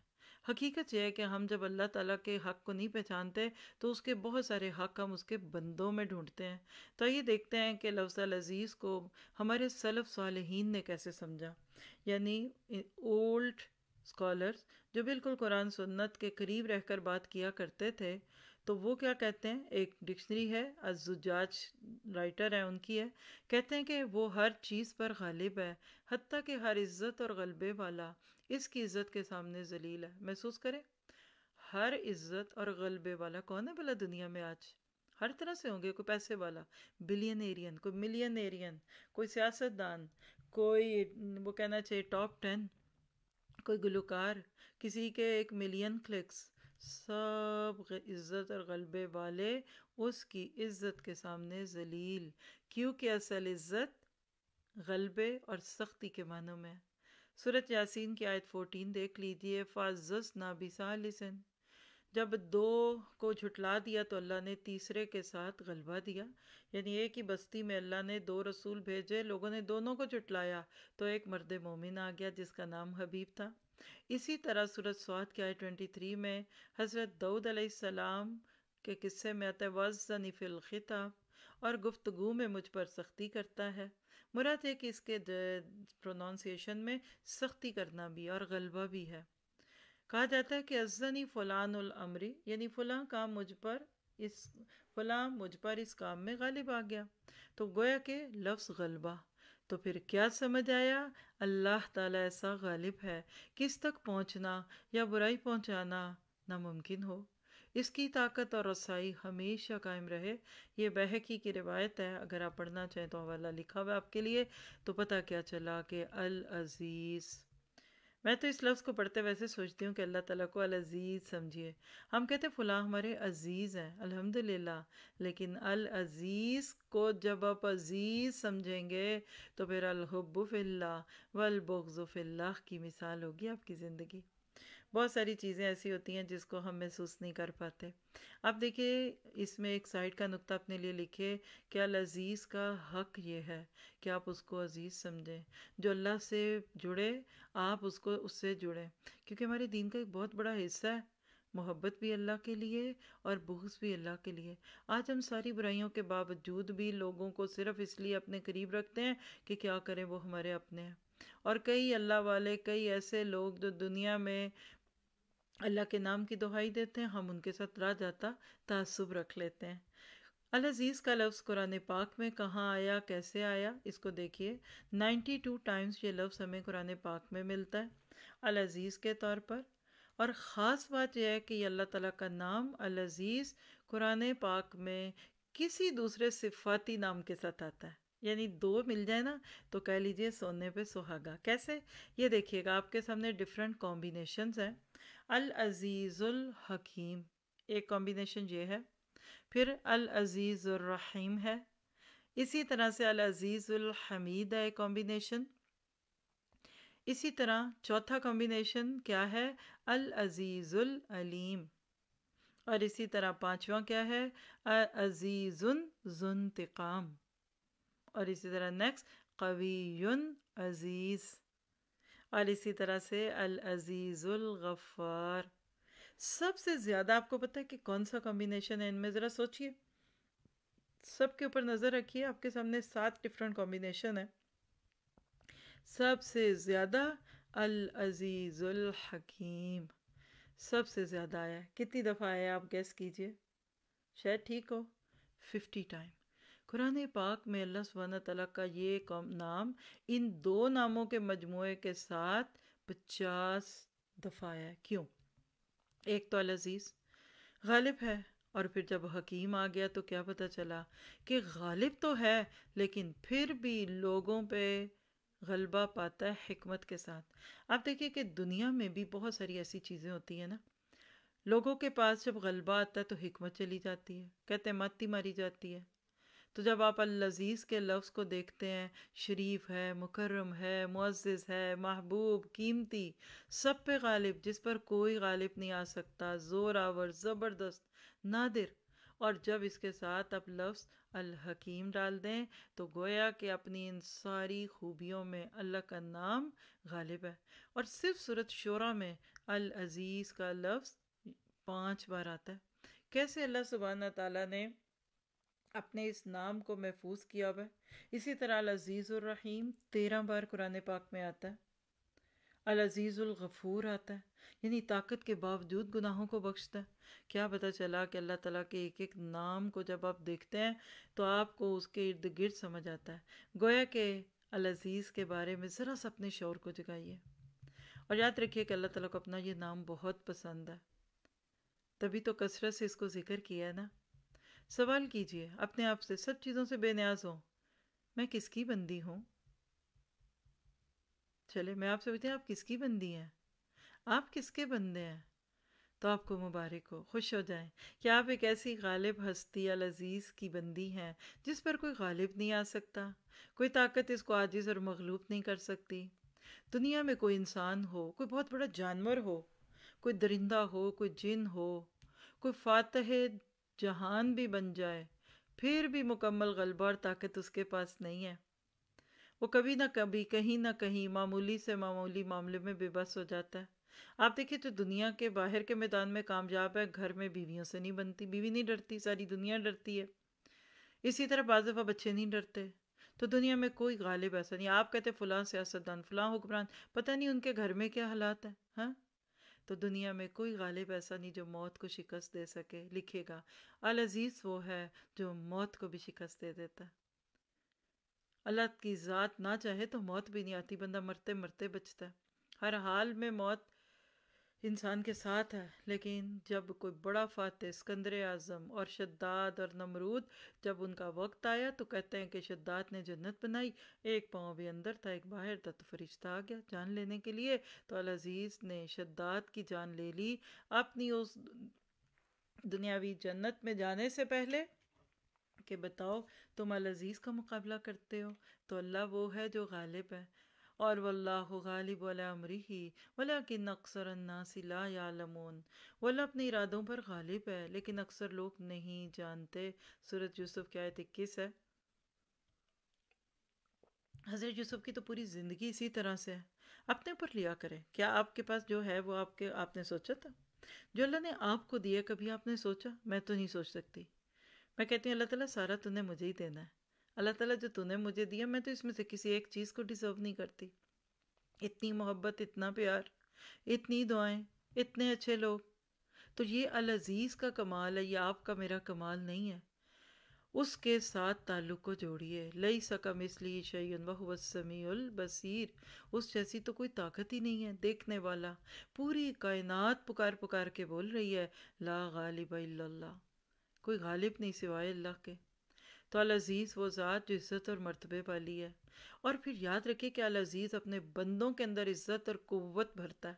A: हकीकत यह है कि हम जब अल्लाह ताला के हक़ को नहीं पहचानते तो उसके बहुत सारे हक़ हम उसके बंदों में ढूंढते हैं तो ये देखते हैं कि लफ्ज़ अज़ीज़ को हमारे सलफ़ सालहीन ने कैसे समझा यानी ओल्ड स्कॉलर्स जो बिल्कुल कुरान सुन्नत के करीब रहकर बात किया करते थे तो वो क्या कहते हैं एक डिक्शनरी है अजुजाज राइटर है उनकी है कहते हैं कि वो हर चीज़ पर गालिब है हती कि हर इज़्ज़त और गलबे वाला इसकी इज़्ज़त के सामने जलील है महसूस करें हर इज़्ज़त और गलबे वाला कौन है भला दुनिया में आज हर तरह से होंगे कोई पैसे वाला बिलियन एरियन कोई मिलियन एरियन कोई सियासतदान कोई वो कहना चाहिए टॉप टेन कोई गुलकार किसी के एक मिलियन क्लिक्स सब इज़्ज़त और गलबे वाले उसकी इज़्ज़त के सामने जलील क्योंकि असल इज़्ज़त गलबे और सख्ती के मानों में सूरत यासीन की आयत 14 देख लीजिए फाजस ना बिसालिसन जब दो को झुटला दिया तो अल्लाह ने तीसरे के साथ गलबा दिया यानी एक ही बस्ती में अल्लाह ने दो रसूल भेजे लोगों ने दोनों को झुटलाया तो एक मर्द मोमिन आ गया जिसका नाम हबीब था इसी तरह सूरज स्वाद के आई ट्वेंटी थ्री में हज़रत दाऊद सलाम के किस्से में आता है वज़नी ख़िताब और गुफ्तगु में मुझ पर सख्ती करता है मुराद है कि इसके प्रोनाउंसिएशन में सख्ती करना भी और गलबा भी है कहा जाता है कि अजनी फ़लान अमरी यानी फ़लाँ काम मुझ पर इस फ़लाँ मुझ पर इस काम में गालिब आ गया तो गोया के लफ्ज़ गलबा तो फिर क्या समझ आया अल्लाह ताला ऐसा गालिब है किस तक पहुंचना या बुराई पहुंचाना नामुमकिन हो इसकी ताकत और रसाई हमेशा कायम रहे ये बहकी की रिवायत है अगर आप पढ़ना चाहें तो हवाला लिखा हुआ आपके लिए तो पता क्या चला कि अल अज़ीज़ मैं तो इस लफ्ज़ को पढ़ते वैसे सोचती हूँ कि अल्लाह ताला को अल अज़ीज़ समझिए हम कहते फ़लाँ हमारे अज़ीज़ हैं अल्हम्दुलिल्लाह लेकिन अल अज़ीज़ को जब आप अज़ीज़ समझेंगे तो फिर अलहब्बुफ़िल्ला वलबुज़ुफ़िल्ला की मिसाल होगी आपकी ज़िंदगी बहुत सारी चीज़ें ऐसी होती हैं जिसको हम महसूस नहीं कर पाते आप देखिए इसमें एक साइड का नुक्ता अपने लिए लिखे कि लज़ीज़ अज़ीज़ का हक ये है कि आप उसको अज़ीज़ समझें जो अल्लाह से जुड़े आप उसको उससे जुड़ें क्योंकि हमारे दीन का एक बहुत बड़ा हिस्सा है मोहब्बत भी अल्लाह के लिए और बुहस भी अल्लाह के लिए आज हम सारी बुराइयों के बावजूद भी लोगों को सिर्फ इसलिए अपने करीब रखते हैं कि क्या करें वो हमारे अपने हैं और कई अल्लाह वाले कई ऐसे लोग जो दुनिया में अल्लाह के नाम की दुहाई देते हैं हम उनके साथ जाता तसब रख लेते हैं अल अज़ीज़ का लफ्ज़ कुरान पाक में कहाँ आया कैसे आया इसको देखिए 92 टाइम्स ये लफ्ज़ हमें कुरान पाक में मिलता है अल अज़ीज़ के तौर पर और ख़ास बात यह है कि अल्लाह ताला का नाम अल अज़ीज़ कुरान पाक में किसी दूसरे सिफाती नाम के साथ आता है यानी दो मिल जाए ना तो कह लीजिए सोने पे सुहागा कैसे ये देखिएगा आपके सामने डिफरेंट कॉम्बिनेशंस हैं अल अज़ीज़ुल हकीम एक कॉम्बिनेशन ये है फिर अल रहीम है इसी तरह से अल अज़ीज़ुल हमीद है कॉम्बिनेशन इसी तरह चौथा कॉम्बिनेशन क्या है अल अज़ीज़ुल अलीम और इसी तरह पांचवा क्या है अज़ीज़ुन जुन्तिकाम और इसी तरह नेक्स्ट कवीन अज़ीज़ और इसी तरह से अल अज़ीज़ुल गफ़ार सबसे ज़्यादा आपको पता है कि कौन सा कॉम्बिनेशन है इनमें ज़रा सोचिए सब के ऊपर नज़र रखिए आपके सामने सात डिफरेंट कॉम्बिनेशन है सबसे ज़्यादा अल अज़ीज़ुल हकीम सबसे ज़्यादा आया कितनी दफ़ा आया आप गैस कीजिए शायद ठीक हो फिफ्टी टाइम कुरान पाक में अल्लाह सुबहाना तला का ये नाम इन दो नामों के मजमू के साथ पचास दफ़ा है क्यों एक तो अजीज़ गालिब है और फिर जब हकीम आ गया तो क्या पता चला कि गालिब तो है लेकिन फिर भी लोगों पर गलबा पाता है हमत के साथ आप देखिए कि दुनिया में भी बहुत सारी ऐसी चीज़ें होती हैं ना लोगों के पास जब गलबा आता है तो हमत चली जाती है कहते हैं माती मारी जाती है तो जब आप लजीज़ के लफ्ज़ को देखते हैं शरीफ है मुकर्रम है मुआज़ है महबूब कीमती सब पे गालिब जिस पर कोई गालिब नहीं आ सकता ज़ोर आवर ज़बरदस्त नादिर और जब इसके साथ आप लफ्ज़ अलहकीम डाल दें तो गोया कि अपनी इन सारी खूबियों में अल्लाह का नाम गालिब है और सिर्फ सूरत शोरा में अल अज़ीज़ का लफ्ज़ पाँच बार आता है कैसे अल्लाह सुबहाना ताला ने अपने इस नाम को महफूज किया हुआ इसी तरह अलजीज़ तेरह बार कुरान पाक में आता है अलजीज़ुलगफ़ूर आता है यानी ताकत के बावजूद गुनाहों को बख्शता है क्या पता चला कि अल्लाह ताला के एक एक नाम को जब आप देखते हैं तो आपको उसके इर्द गिर्द समझ आता है गोया के अलजीज़ के बारे में ज़रा सा अपने शौर को जगाइए और याद रखिए कि अल्लाह ताला को अपना ये नाम बहुत पसंद है तभी तो कसरत से इसको ज़िक्र किया है ना सवाल कीजिए अपने आप से सब चीज़ों से बेनियाज हों मैं किसकी बंदी हूँ चले मैं आपसे हूँ आप किसकी बंदी हैं आप किसके बंदे हैं तो आपको मुबारक हो खुश हो जाए कि आप एक ऐसी गालिब हस्ती या लजीज़ की बंदी हैं जिस पर कोई गालिब नहीं आ सकता कोई ताकत इसको आजिज़ और मखलूब नहीं कर सकती दुनिया में कोई इंसान हो कोई बहुत बड़ा जानवर हो कोई दरिंदा हो कोई जिन हो कोई फातह जहान भी बन जाए फिर भी मुकम्मल गलबा और ताकत उसके पास नहीं है वो कभी ना कभी कहीं ना कहीं मामूली से मामूली मामले में बेबस हो जाता है आप देखिए तो दुनिया के बाहर के मैदान में कामयाब है घर में बीवियों से नहीं बनती बीवी नहीं डरती सारी दुनिया डरती है इसी तरह बाज़ दफ़ा बच्चे नहीं डरते तो दुनिया में कोई गालिब ऐसा नहीं आप कहते फ़लाँ सियासतदान फ़लाँ हुक्मरान पता नहीं उनके घर में क्या हालात है हाँ तो दुनिया में कोई गालिब ऐसा नहीं जो मौत को शिकस्त दे सके लिखेगा अल अजीज़ वो है जो मौत को भी शिकस्त दे देता है अल्लाह की ज़ात ना चाहे तो मौत भी नहीं आती बंदा मरते मरते बचता है हर हाल में मौत इंसान के साथ है लेकिन जब कोई बड़ा फ़ातह सिकंदर आज़म और शद्दाद और नमरूद जब उनका वक्त आया तो कहते हैं कि शद्दाद ने जन्नत बनाई एक पाँव भी अंदर था एक बाहर था तो फरिश्ता आ गया जान लेने के लिए तो अज़ीज़ ने शद्दाद की जान ले ली अपनी उस दुनियावी जन्नत में जाने से पहले कि बताओ तुम अलजीज़ का मुकाबला करते हो तो अल्लाह वो है जो गालिब है और वल्लाहु गालिब अमरी ही वला अक्सर अन्नासी ला यालमून अपने इरादों पर गालिब है लेकिन अक्सर लोग नहीं जानते सूरत यूसुफ की आयत इक्कीस है हज़रत यूसुफ की तो पूरी ज़िंदगी इसी तरह से है अपने ऊपर लिया करें क्या आपके पास जो है वो आपके आपने सोचा था जो अल्लाह ने आपको दिया कभी आपने सोचा मैं तो नहीं सोच सकती मैं कहती हूँ अल्लाह ताला सारा तूने मुझे ही देना है अल्लाह ताला जो तूने मुझे दिया मैं तो इसमें से किसी एक चीज़ को डिज़र्व नहीं करती इतनी मोहब्बत इतना प्यार इतनी दुआएं इतने अच्छे लोग तो ये अलजीज़ का कमाल है ये आपका मेरा कमाल नहीं है उसके साथ ताल्लुक़ को जोड़िए लई सकम इसलिए शैन वसमील बसीर उस जैसी तो कोई ताकत ही नहीं है देखने वाला पूरी कायनात पुकार पुकार के बोल रही है ला गालिब कोई गालिब नहीं सिवाय अल्लाह के तो अल अज़ीज़ वो ज़ात जो इज़्ज़त और मरतबे वाली है और फिर याद रखिए कि अल अज़ीज़ अपने बंदों के अंदर इज़्ज़त और क़वत भरता है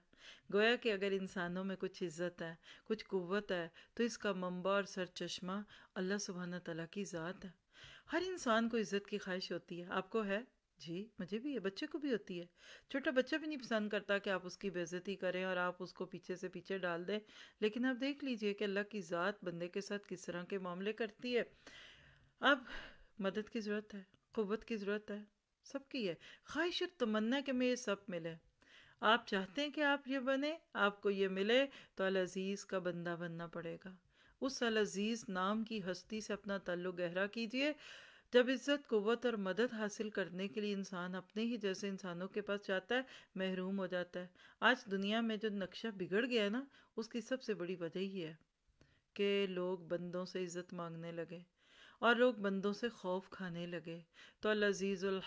A: गोया कि अगर इंसानों में कुछ इज़्ज़त है कुछ क़वत है तो इसका मम्बा और सर चश्मा अल्लाह सुबहाना तला की ज़ात है हर इंसान को इज़्ज़त की ख्वाहिश होती है आपको है जी मुझे भी है बच्चे को भी होती है छोटा बच्चा भी नहीं पसंद करता कि आप उसकी बेज़ती करें और आप उसको पीछे से पीछे डाल दें लेकिन आप देख लीजिए कि अल्लाह की ज़ात बंदे के साथ किस तरह के मामले करती है अब मदद की ज़रूरत है क़वत की ज़रूरत है सबकी है ख्वाहिश और तमन्ना के मैं ये सब मिले आप चाहते हैं कि आप ये बने आपको ये मिले तो अलज़ीज़ का बंदा बनना पड़ेगा उस अलज़ीज़ अज़ीज़ नाम की हस्ती से अपना तल्लु गहरा कीजिए जब इज़्ज़त क़वत और मदद हासिल करने के लिए इंसान अपने ही जैसे इंसानों के पास जाता है महरूम हो जाता है आज दुनिया में जो नक्शा बिगड़ गया है ना उसकी सबसे बड़ी वजह ही है कि लोग बंदों से इज़्ज़त मांगने लगे और लोग बंदों से खौफ खाने लगे तो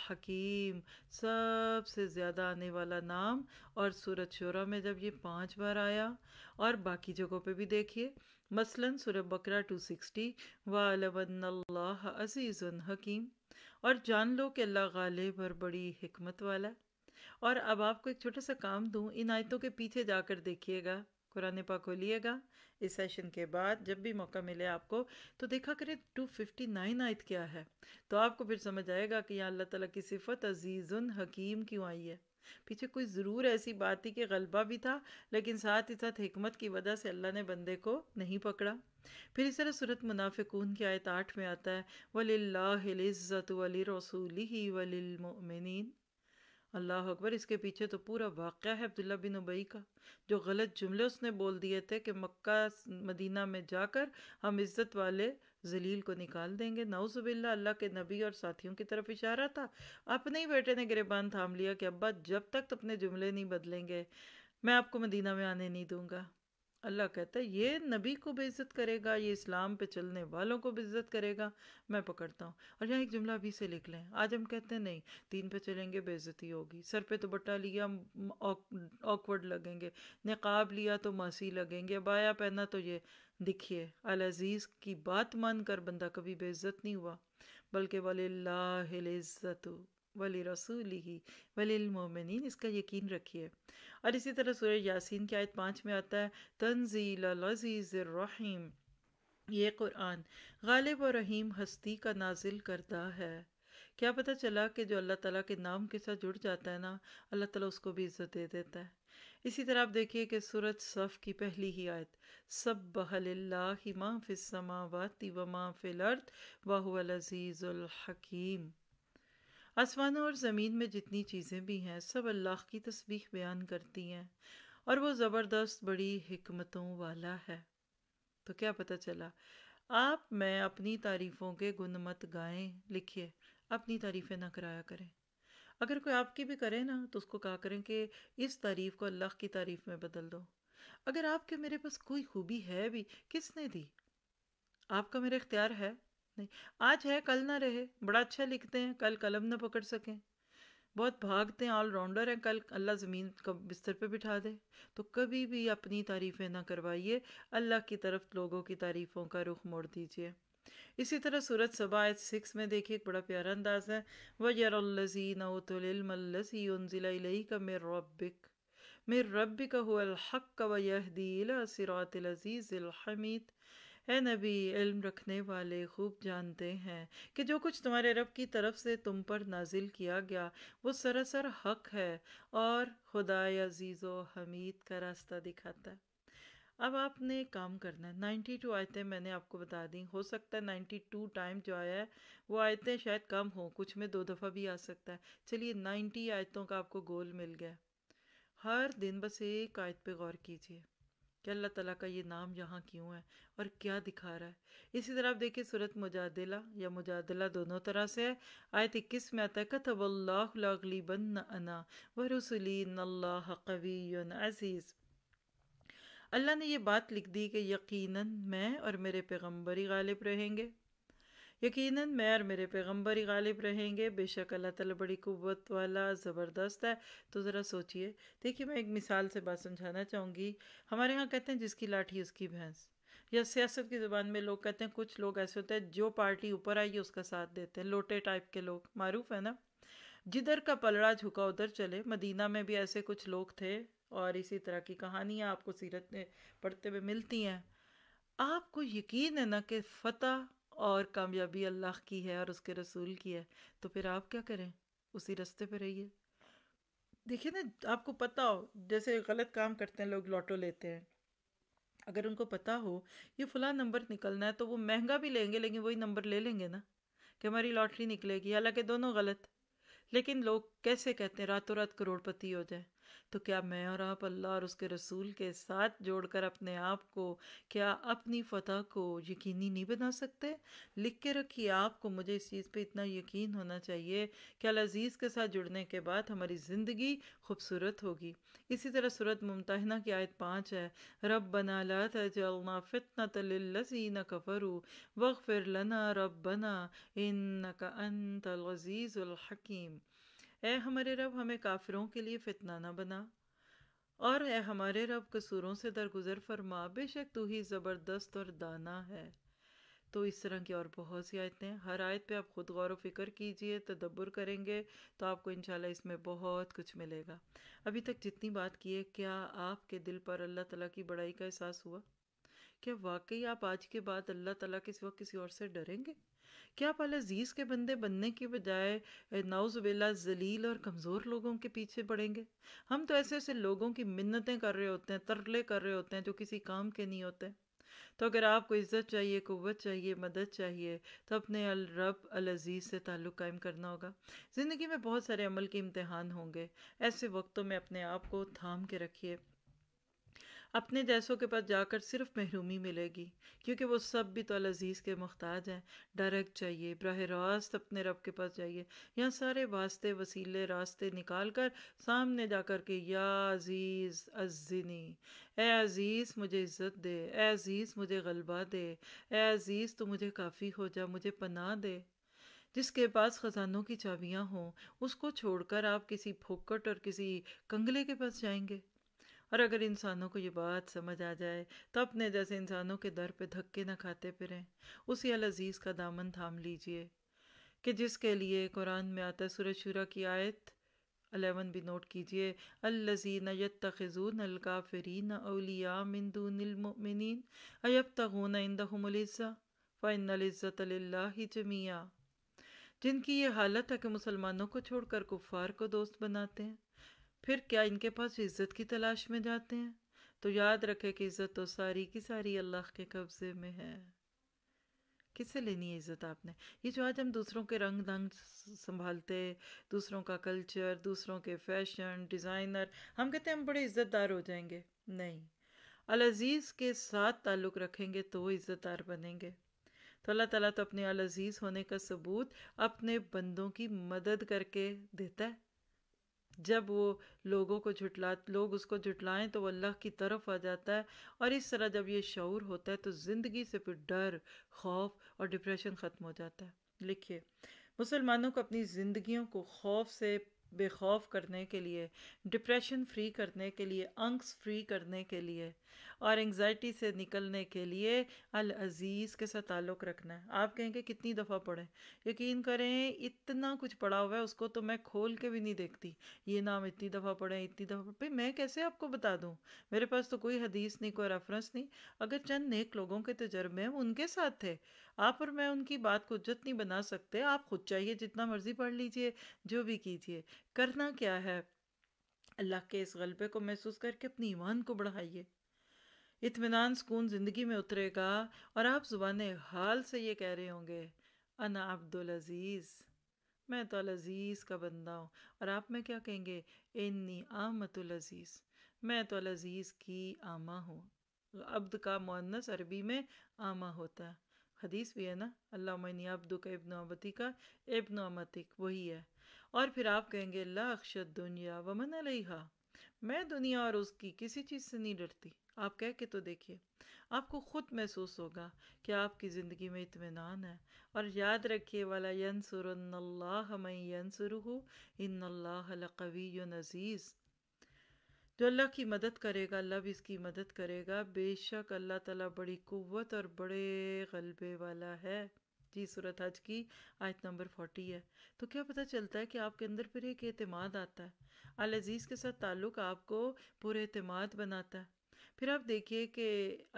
A: हकीम सबसे ज़्यादा आने वाला नाम और सूरत शोरा में जब ये पांच बार आया और बाकी जगहों पे भी देखिए मसलन सूरह बकरा 260 सिक्सटी वालबल्ला अज़ीज़ुल हकीम और जान लो कि अल्लाह गालिब और बड़ी हमत वाला और अब आपको एक छोटा सा काम दूँ इन आयतों के पीछे जाकर देखिएगा कुरान को लिएगा इस सेशन के बाद जब भी मौका मिले आपको तो देखा करें 259 आयत क्या है तो आपको फिर समझ आएगा कि यहाँ अल्लाह ताला की सिफत अजीज़ुन हकीम क्यों आई है पीछे कोई ज़रूर ऐसी बात थी कि गलबा भी था लेकिन साथ ही साथ हमत की वजह से अल्लाह ने बंदे को नहीं पकड़ा फिर इस तरह सूरत मुनाफिकून की आयत आठ में आता है वलिल्लाज़त वली रसूल ही वलिलमिन अल्लाह अकबर इसके पीछे तो पूरा वाक़ है अब्दुल्ला बिन उबई का जो गलत जुमले उसने बोल दिए थे कि मक्का मदीना में जाकर हम इज़्ज़त वाले जलील को निकाल देंगे नाउजबिल्ला अल्लाह के नबी और साथियों की तरफ इशारा था अपने ही बेटे ने गिरबान थाम लिया कि अब्बा जब तक तो अपने जुमले नहीं बदलेंगे मैं आपको मदीना में आने नहीं दूँगा अल्लाह कहता है ये नबी को बेइज्जत करेगा ये इस्लाम पे चलने वालों को बेइज्जत करेगा मैं पकड़ता हूँ और यहाँ एक जुमला अभी से लिख लें आज हम कहते हैं नहीं तीन पे चलेंगे बेइज्जती होगी सर पे तो बट्टा लिया ऑकवर्ड लगेंगे नकाब लिया तो मासी लगेंगे बाया पहना तो ये दिखिए अल अजीज़ की बात मान कर बंदा कभी बेइज्जत नहीं हुआ बल्कि वाले लाजत वली रसूल ही वलिलमिन इसका यकीन रखिए और इसी तरह सूर्य यासीन की आयत पाँच में आता है तनजील लजीज़रहीम ये कुरान गालिब और रहीम हस्ती का नाजिल करता है क्या पता चला कि जो अल्लाह ताला के नाम के साथ जुड़ जाता है ना अल्लाह ताला उसको भी इज़्ज़त दे देता है इसी तरह आप देखिए कि सूरज सफ़ की पहली ही आयत सब बहल्ला माँ व माँ फ़िलर्द आसमान और ज़मीन में जितनी चीज़ें भी हैं सब अल्लाह की तस्वीर बयान करती हैं और वो ज़बरदस्त बड़ी हमतों वाला है तो क्या पता चला आप मैं अपनी तारीफ़ों के गुण मत गाएँ लिखिए अपनी तारीफ़ें ना कराया करें अगर कोई आपकी भी करे ना तो उसको कहा करें कि इस तारीफ़ को अल्लाह की तारीफ़ में बदल दो अगर आपके मेरे पास कोई खूबी है भी किसने दी आपका मेरा इख्तियार है नहीं आज है कल ना रहे बड़ा अच्छा लिखते हैं कल कलम ना पकड़ सकें बहुत भागते हैं ऑलराउंडर हैं कल अल्लाह ज़मीन का बिस्तर पे बिठा दे तो कभी भी अपनी तारीफ़ें ना करवाइए अल्लाह की तरफ लोगों की तारीफ़ों का रुख मोड़ दीजिए इसी तरह सूरत सबायत सिक्स में देखिए एक बड़ा प्यारा अंदाज है वह नज़ी का मेर रबिक मेर रबिक का हुआ हक का वह दिल सिरात लजीज़ हमीद ए नबी इल्म रखने वाले खूब जानते हैं कि जो कुछ तुम्हारे रब की तरफ से तुम पर नाजिल किया गया वो सरासर हक है और खुदा अजीज़ हमीद का रास्ता दिखाता है अब आपने काम करना है नाइन्टी टू आयतें मैंने आपको बता दी हो सकता है नाइन्टी टू टाइम जो आया है वो आयतें शायद कम हों कुछ में दो दफ़ा भी आ सकता है चलिए नाइन्टी आयतों का आपको गोल मिल गया हर दिन बस एक आयत पे गौर कीजिए कि अल्लाह ताला का ये नाम यहाँ क्यों है और क्या दिखा रहा है इसी तरह आप देखिए सूरत मुजादिला या मुजादिला दोनों तरह से है आयत इक्कीस में आता है कतबल्लाबन अना व अल्लाह अज़ीज़ अल्लाह ने यह बात लिख दी कि यकीनन मैं और मेरे पैगंबर ही गालिब रहेंगे यकीनन मैं और मेरे पैगम्बर ही गालिब रहेंगे बेशक अल्लाह ताला बड़ी कुत वाला ज़बरदस्त है तो ज़रा सोचिए देखिए मैं एक मिसाल से बात समझाना चाहूँगी हमारे यहाँ कहते हैं जिसकी लाठी उसकी भैंस या सियासत की ज़बान में लोग कहते हैं कुछ लोग ऐसे होते हैं जो पार्टी ऊपर आई है उसका साथ देते हैं लोटे टाइप के लोग मारूफ है ना जिधर का पलड़ा झुका उधर चले मदीना में भी ऐसे कुछ लोग थे और इसी तरह की कहानियाँ आपको सीरत में पढ़ते हुए मिलती हैं आपको यकीन है ना कि फ़तह और कामयाबी अल्लाह की है और उसके रसूल की है तो फिर आप क्या करें उसी रास्ते पर रहिए देखिए ना आपको पता हो जैसे गलत काम करते हैं लोग लॉटो लेते हैं अगर उनको पता हो ये फला नंबर निकलना है तो वो महंगा भी लेंगे लेकिन वही नंबर ले लेंगे ना कि हमारी लॉटरी निकलेगी हालांकि दोनों गलत लेकिन लोग कैसे कहते हैं रातों रात करोड़पति हो जाए तो क्या मैं और आप अल्लाह और उसके रसूल के साथ जोड़कर अपने आप को क्या अपनी फतह को यकीनी नहीं बना सकते लिख के रखिए आपको मुझे इस चीज़ पे इतना यकीन होना चाहिए कि अजीज़ के साथ जुड़ने के बाद हमारी ज़िंदगी खूबसूरत होगी इसी तरह सूरत मुमताना की आयत पाँच है रब बना ला तलना फ़ितना न कफरू वक़ फिर लना रब बना इन का अन ए हमारे रब हमें काफिरों के लिए फितना ना बना और है हमारे रब कसूरों से दरगुजर फरमा बेशक तू ही ज़बरदस्त और दाना है तो इस तरह की और बहुत सी आयतें हर आयत पे आप ख़ुद गौर फिक्र कीजिए तदब्बर करेंगे तो आपको इन इसमें बहुत कुछ मिलेगा अभी तक जितनी बात की है क्या आपके दिल पर अल्लाह तला की बड़ाई का एहसास हुआ क्या वाकई आप आज के बाद अल्लाह तला के सिवा किसी और से डरेंगे क्या आप अलजीज के बंदे बनने के बजाय नाउजबिल्ला जलील और कमज़ोर लोगों के पीछे पड़ेंगे हम तो ऐसे ऐसे लोगों की मिन्नतें कर रहे होते हैं तरले कर रहे होते हैं जो किसी काम के नहीं होते तो अगर आपको इज़्ज़त चाहिए कुत चाहिए मदद चाहिए तो अपने अल रब अल अज़ीज़ से ताल्लुक़ कायम करना होगा ज़िंदगी में बहुत सारे अमल के इम्तहान होंगे ऐसे वक्तों में अपने आप को थाम के रखिए अपने जैसों के पास जाकर सिर्फ महरूमी मिलेगी क्योंकि वो सब भी तो अजीज़ के मुख्ताज हैं डायरेक्ट चाहिए बरह रास्त अपने रब के पास जाइए यहाँ सारे वास्ते वसीले रास्ते निकाल कर सामने जाकर के या अज़ीज़ अजनी ए अज़ीज़ मुझे इज़्ज़त दे अज़ीज़ मुझे गलबा दे एजीज़ अज़ीज़ तो मुझे काफ़ी हो जा मुझे पनाह दे जिसके पास ख़जानों की चाबियाँ हों उसको छोड़कर आप किसी फोकट और किसी कंगले के पास जाएंगे और अगर इंसानों को ये बात समझ आ जाए तो अपने जैसे इंसानों के दर पे धक्के न खाते फिरें उसी अल अजीज़ का दामन थाम लीजिए कि जिसके लिए कुरान में आता सूरज शुरा की आयत अलेवन भी नोट कीजिए अल्लजीन यत्तखजून अलकाफरीन अलिया मिंदूनमिन अयब तगून इंदमज़ा फ़ाइनज़त जमिया जिनकी ये हालत है कि मुसलमानों को छोड़कर कुफ़ार को दोस्त बनाते हैं फिर क्या इनके पास इज़्ज़त की तलाश में जाते हैं तो याद रखें कि इज़्ज़त तो सारी की सारी अल्लाह के कब्ज़े में है किसे लेनी है इज़्ज़त आपने ये जो आज हम दूसरों के रंग दंग संभालते दूसरों का कल्चर दूसरों के फैशन डिज़ाइनर हम कहते हैं हम बड़े इज़्ज़तदार हो जाएंगे नहीं अलजीज़ के साथ ताल्लुक़ रखेंगे तो इज़्ज़तदार बनेंगे तो अल्लाह ताला तो अपने अलजीज़ होने का सबूत अपने बंदों की मदद करके देता है जब वो लोगों को झुटला लोग उसको झुटलाएं तो वह अल्लाह की तरफ आ जाता है और इस तरह जब ये शौर होता है तो ज़िंदगी से फिर डर खौफ और डिप्रेशन ख़त्म हो जाता है लिखिए मुसलमानों को अपनी ज़िंदगियों को खौफ से बेखौफ करने के लिए डिप्रेशन फ्री करने के लिए अंक्स फ्री करने के लिए और एंगजाइटी से निकलने के लिए अल अज़ीज़ के साथ ताल्लुक़ रखना है आप कहेंगे कितनी दफ़ा पढ़ें यकीन करें इतना कुछ पढ़ा हुआ है उसको तो मैं खोल के भी नहीं देखती ये नाम इतनी दफ़ा पढ़ें इतनी दफ़ा भाई मैं कैसे आपको बता दूँ मेरे पास तो कोई हदीस नहीं कोई रेफरेंस नहीं अगर चंद नेक लोगों के तजर्बे हैं उनके साथ थे आप और मैं उनकी बात को उज्जत नहीं बना सकते आप खुद चाहिए जितना मर्जी पढ़ लीजिए जो भी कीजिए करना क्या है अल्लाह के इस गलबे को महसूस करके अपनी ईमान को बढ़ाइए इतमान सुकून ज़िंदगी में उतरेगा और आप ज़ुबान हाल से ये कह रहे होंगे अना अब्दुल अज़ीज़ मैं तो अज़ीज़ का बंदा हूँ और आप में क्या कहेंगे इन्नी आमतुल अज़ीज़ मैं तो अज़ीज़ की आमा हूँ अब्द का मोनस अरबी में आमा होता है हदीस भी है ना अल्लाह मैनी अब्दुक इब्न अबती का इब्न अमतिक वही है और फिर आप कहेंगे अल्लाह अक्षत दुनिया वमन अलहा मैं दुनिया और उसकी किसी चीज़ से नहीं डरती आप कह के तो देखिए आपको ख़ुद महसूस होगा कि आपकी ज़िंदगी में इतमान है और याद रखिए वाला यनसुर मैं यनसुरहू इन अल्लाह कवी नज़ीज़ जो तो अल्लाह की मदद करेगा अल्लाह भी इसकी मदद करेगा बेशक अल्लाह ताला बड़ी कुव्वत और बड़े गलबे वाला है जी सूरत हज की आयत नंबर फोर्टी है तो क्या पता चलता है कि आपके अंदर फिर एक अतमाद आता है अल अज़ीज़ के साथ ताल्लुक़ आपको पूरे एतमाद बनाता है फिर आप देखिए कि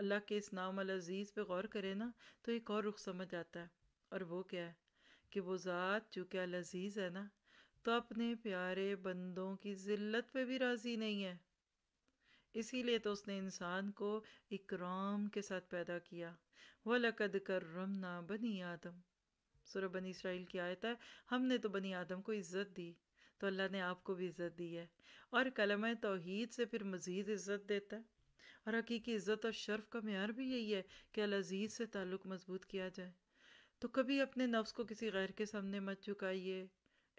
A: अल्लाह के इस नाम अल अज़ीज़ पे गौर करें ना तो एक और रुख समझ आता है और वो क्या है कि वो ज़ात चूँकि अल अज़ीज़ है ना तो अपने प्यारे बंदों की ज़िल्लत पे भी राज़ी नहीं है इसीलिए तो उसने इंसान को इकराम के साथ पैदा किया लकद कर रमना बनी आदम सूर्य बनी इसराइल की आयत है हमने तो बनी आदम को इज़्ज़त दी तो अल्लाह ने आपको भी इज़्ज़त दी है और कलम तोहीद से फिर मज़ीद इज़्ज़त देता है और हकीकी इज़्ज़त और शर्फ का मैार भी यही है कि लजीज से ताल्लुक़ मजबूत किया जाए तो कभी अपने नफ्स को किसी गैर के सामने मत चुकाइए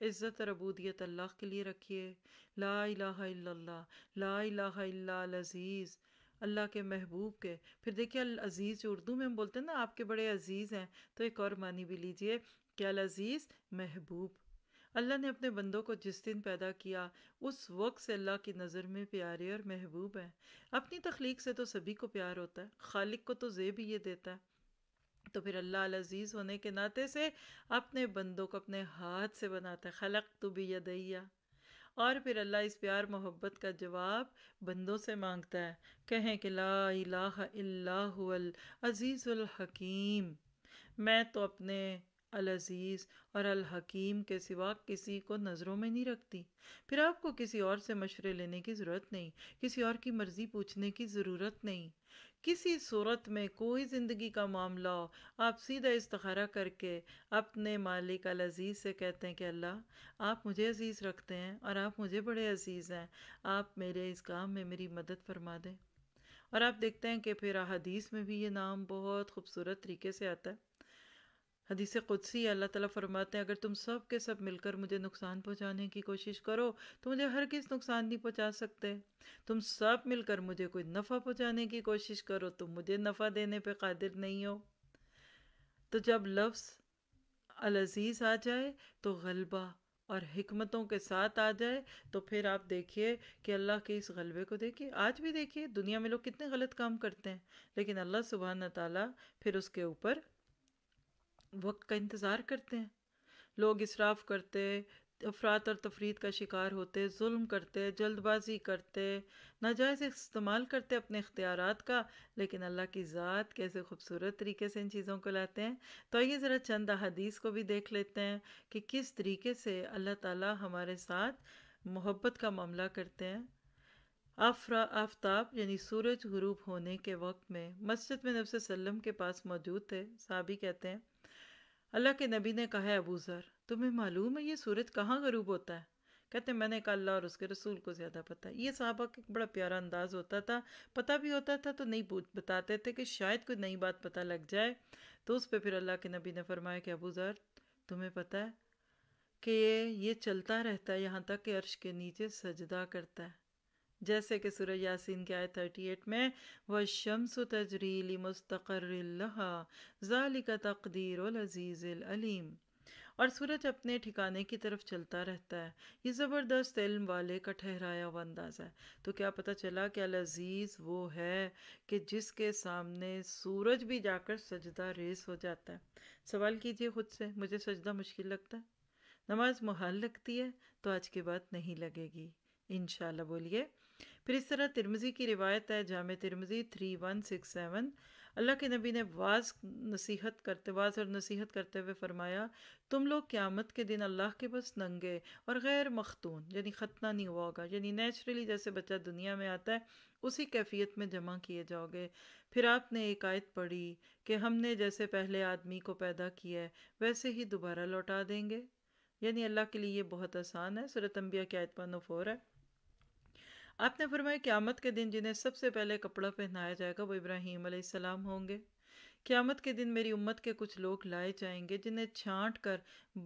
A: इज़्ज़त और अबूदियत अल्लाह के लिए रखिए ला इलाहा ला इलाहा अज़ीज़ अल्लाह के महबूब के फिर देखिए अज़ीज़ जो उर्दू में हम बोलते हैं ना आपके बड़े अज़ीज़ हैं तो एक और मानी भी लीजिए कि अज़ीज़ महबूब अल्लाह ने अपने बंदों को जिस दिन पैदा किया उस वक्त से अल्लाह की नज़र में प्यारे और महबूब हैं अपनी तख्लीक से तो सभी को प्यार होता है खालिक को तो जेब ही ये देता है तो फिर अल्लाह अजीज़ होने के नाते से अपने बंदों को अपने हाथ से बनाता है खलक तो भी यदैया और फिर अल्लाह इस प्यार मोहब्बत का जवाब बंदों से मांगता है कहें कि ला इलाह अजीज़ुल हकीम मैं तो अपने अलजीज़ और अल हकीम के सिवा किसी को नज़रों में नहीं रखती फिर आपको किसी और से मशवरे लेने की ज़रूरत नहीं किसी और की मर्ज़ी पूछने की ज़रूरत नहीं किसी सूरत में कोई ज़िंदगी का मामला हो आप सीधा इस्तारा करके अपने मालिक अल अज़ीज़ से कहते हैं कि अल्लाह आप मुझे अज़ीज़ रखते हैं और आप मुझे बड़े अज़ीज़ हैं आप मेरे इस काम में मेरी मदद फरमा दें और आप देखते हैं कि फिर अदीस में भी ये नाम बहुत खूबसूरत तरीके से आता है हदीस कुदसी अल्लाह ताला फरमाते हैं अगर तुम सब के सब मिलकर मुझे नुकसान पहुँचाने की कोशिश करो तो मुझे हर किस नुकसान नहीं पहुँचा सकते तुम सब मिलकर मुझे कोई नफ़ा पहुँचाने की कोशिश करो तुम तो मुझे नफ़ा देने पर कादिर नहीं हो तो जब लफ्ज़ अलजीज़ आ जाए तो गलबा और हमतों के साथ आ जाए तो फिर आप देखिए कि अल्लाह के इस गलबे को देखिए आज भी देखिए दुनिया में लोग कितने गलत काम करते हैं लेकिन अल्लाह सुबहान ताली फिर उसके ऊपर वक्त का इंतज़ार करते हैं लोग इसराफ करते अफरात और तफरीत का शिकार होते जुल्म करते जल्दबाजी करते नाजायज़ इस्तेमाल करते अपने इख्तियार का लेकिन अल्लाह की ज़ात कैसे खूबसूरत तरीके से इन चीज़ों को लाते हैं तो आइए ज़रा चंद अदीस को भी देख लेते हैं कि किस तरीके से अल्लाह ताली हमारे साथ मोहब्बत का मामला करते हैं आफरा आफ्ताब यानी सूरज गुरूब होने के वक्त में मस्जिद में नब्स के पास मौजूद थे साहबी कहते हैं अल्लाह के नबी ने कहा है अबू ज़र तुम्हें मालूम है ये सूरज कहाँ गरूब होता है कहते मैंने कहा अल्लाह और उसके रसूल को ज़्यादा पता है ये साहबा का बड़ा प्यारा अंदाज होता था पता भी होता था तो नहीं बताते थे कि शायद कोई नई बात पता लग जाए तो उस पर फिर अल्लाह के नबी ने फरमाया कि अबू ज़र तुम्हें पता है कि ये चलता रहता है यहाँ तक कि अर्श के नीचे सजदा करता है जैसे कि सूरज यासिन के आय एट में व शम्स तजरीली मुस्तकर्रहा ज़ालिका तकदीर अलीम और सूरज अपने ठिकाने की तरफ चलता रहता है ये ज़बरदस्त इल्म वाले का ठहराया हुआ अंदाज़ है तो क्या पता चला कि अलजीज़ वो है कि जिसके सामने सूरज भी जाकर सजदा रेस हो जाता है सवाल कीजिए ख़ुद से मुझे सजदा मुश्किल लगता है नमाज मुहाल लगती है तो आज के बाद नहीं लगेगी इन बोलिए फिर इस तरह तिरमजी की रिवायत है जाम Tirmidhi three one six seven Allah के नबी ने वाज नसीहत करते वाज और नसीहत करते हुए फरमाया तुम लोग क़्यामत के दिन अल्लाह के पास नंगे और गैर मखतून यानी ख़तना नहीं हुआ होगा यानी नेचुरली जैसे बच्चा दुनिया में आता है उसी कैफियत में जमा किए जाओगे फिर आपने एक आयत पढ़ी कि हमने जैसे पहले आदमी को पैदा किया है वैसे ही दोबारा लौटा देंगे यानी अल्लाह के लिए ये बहुत आसान है सूरत अम्बिया की आयत पानो फोर है आपने फरमाया क़्यामत के दिन जिन्हें सबसे पहले कपड़ा पहनाया जाएगा वो इब्राहीम आसमाम होंगे क़्यामत के दिन मेरी उम्मत के कुछ लोग लाए जाएंगे जिन्हें छांट कर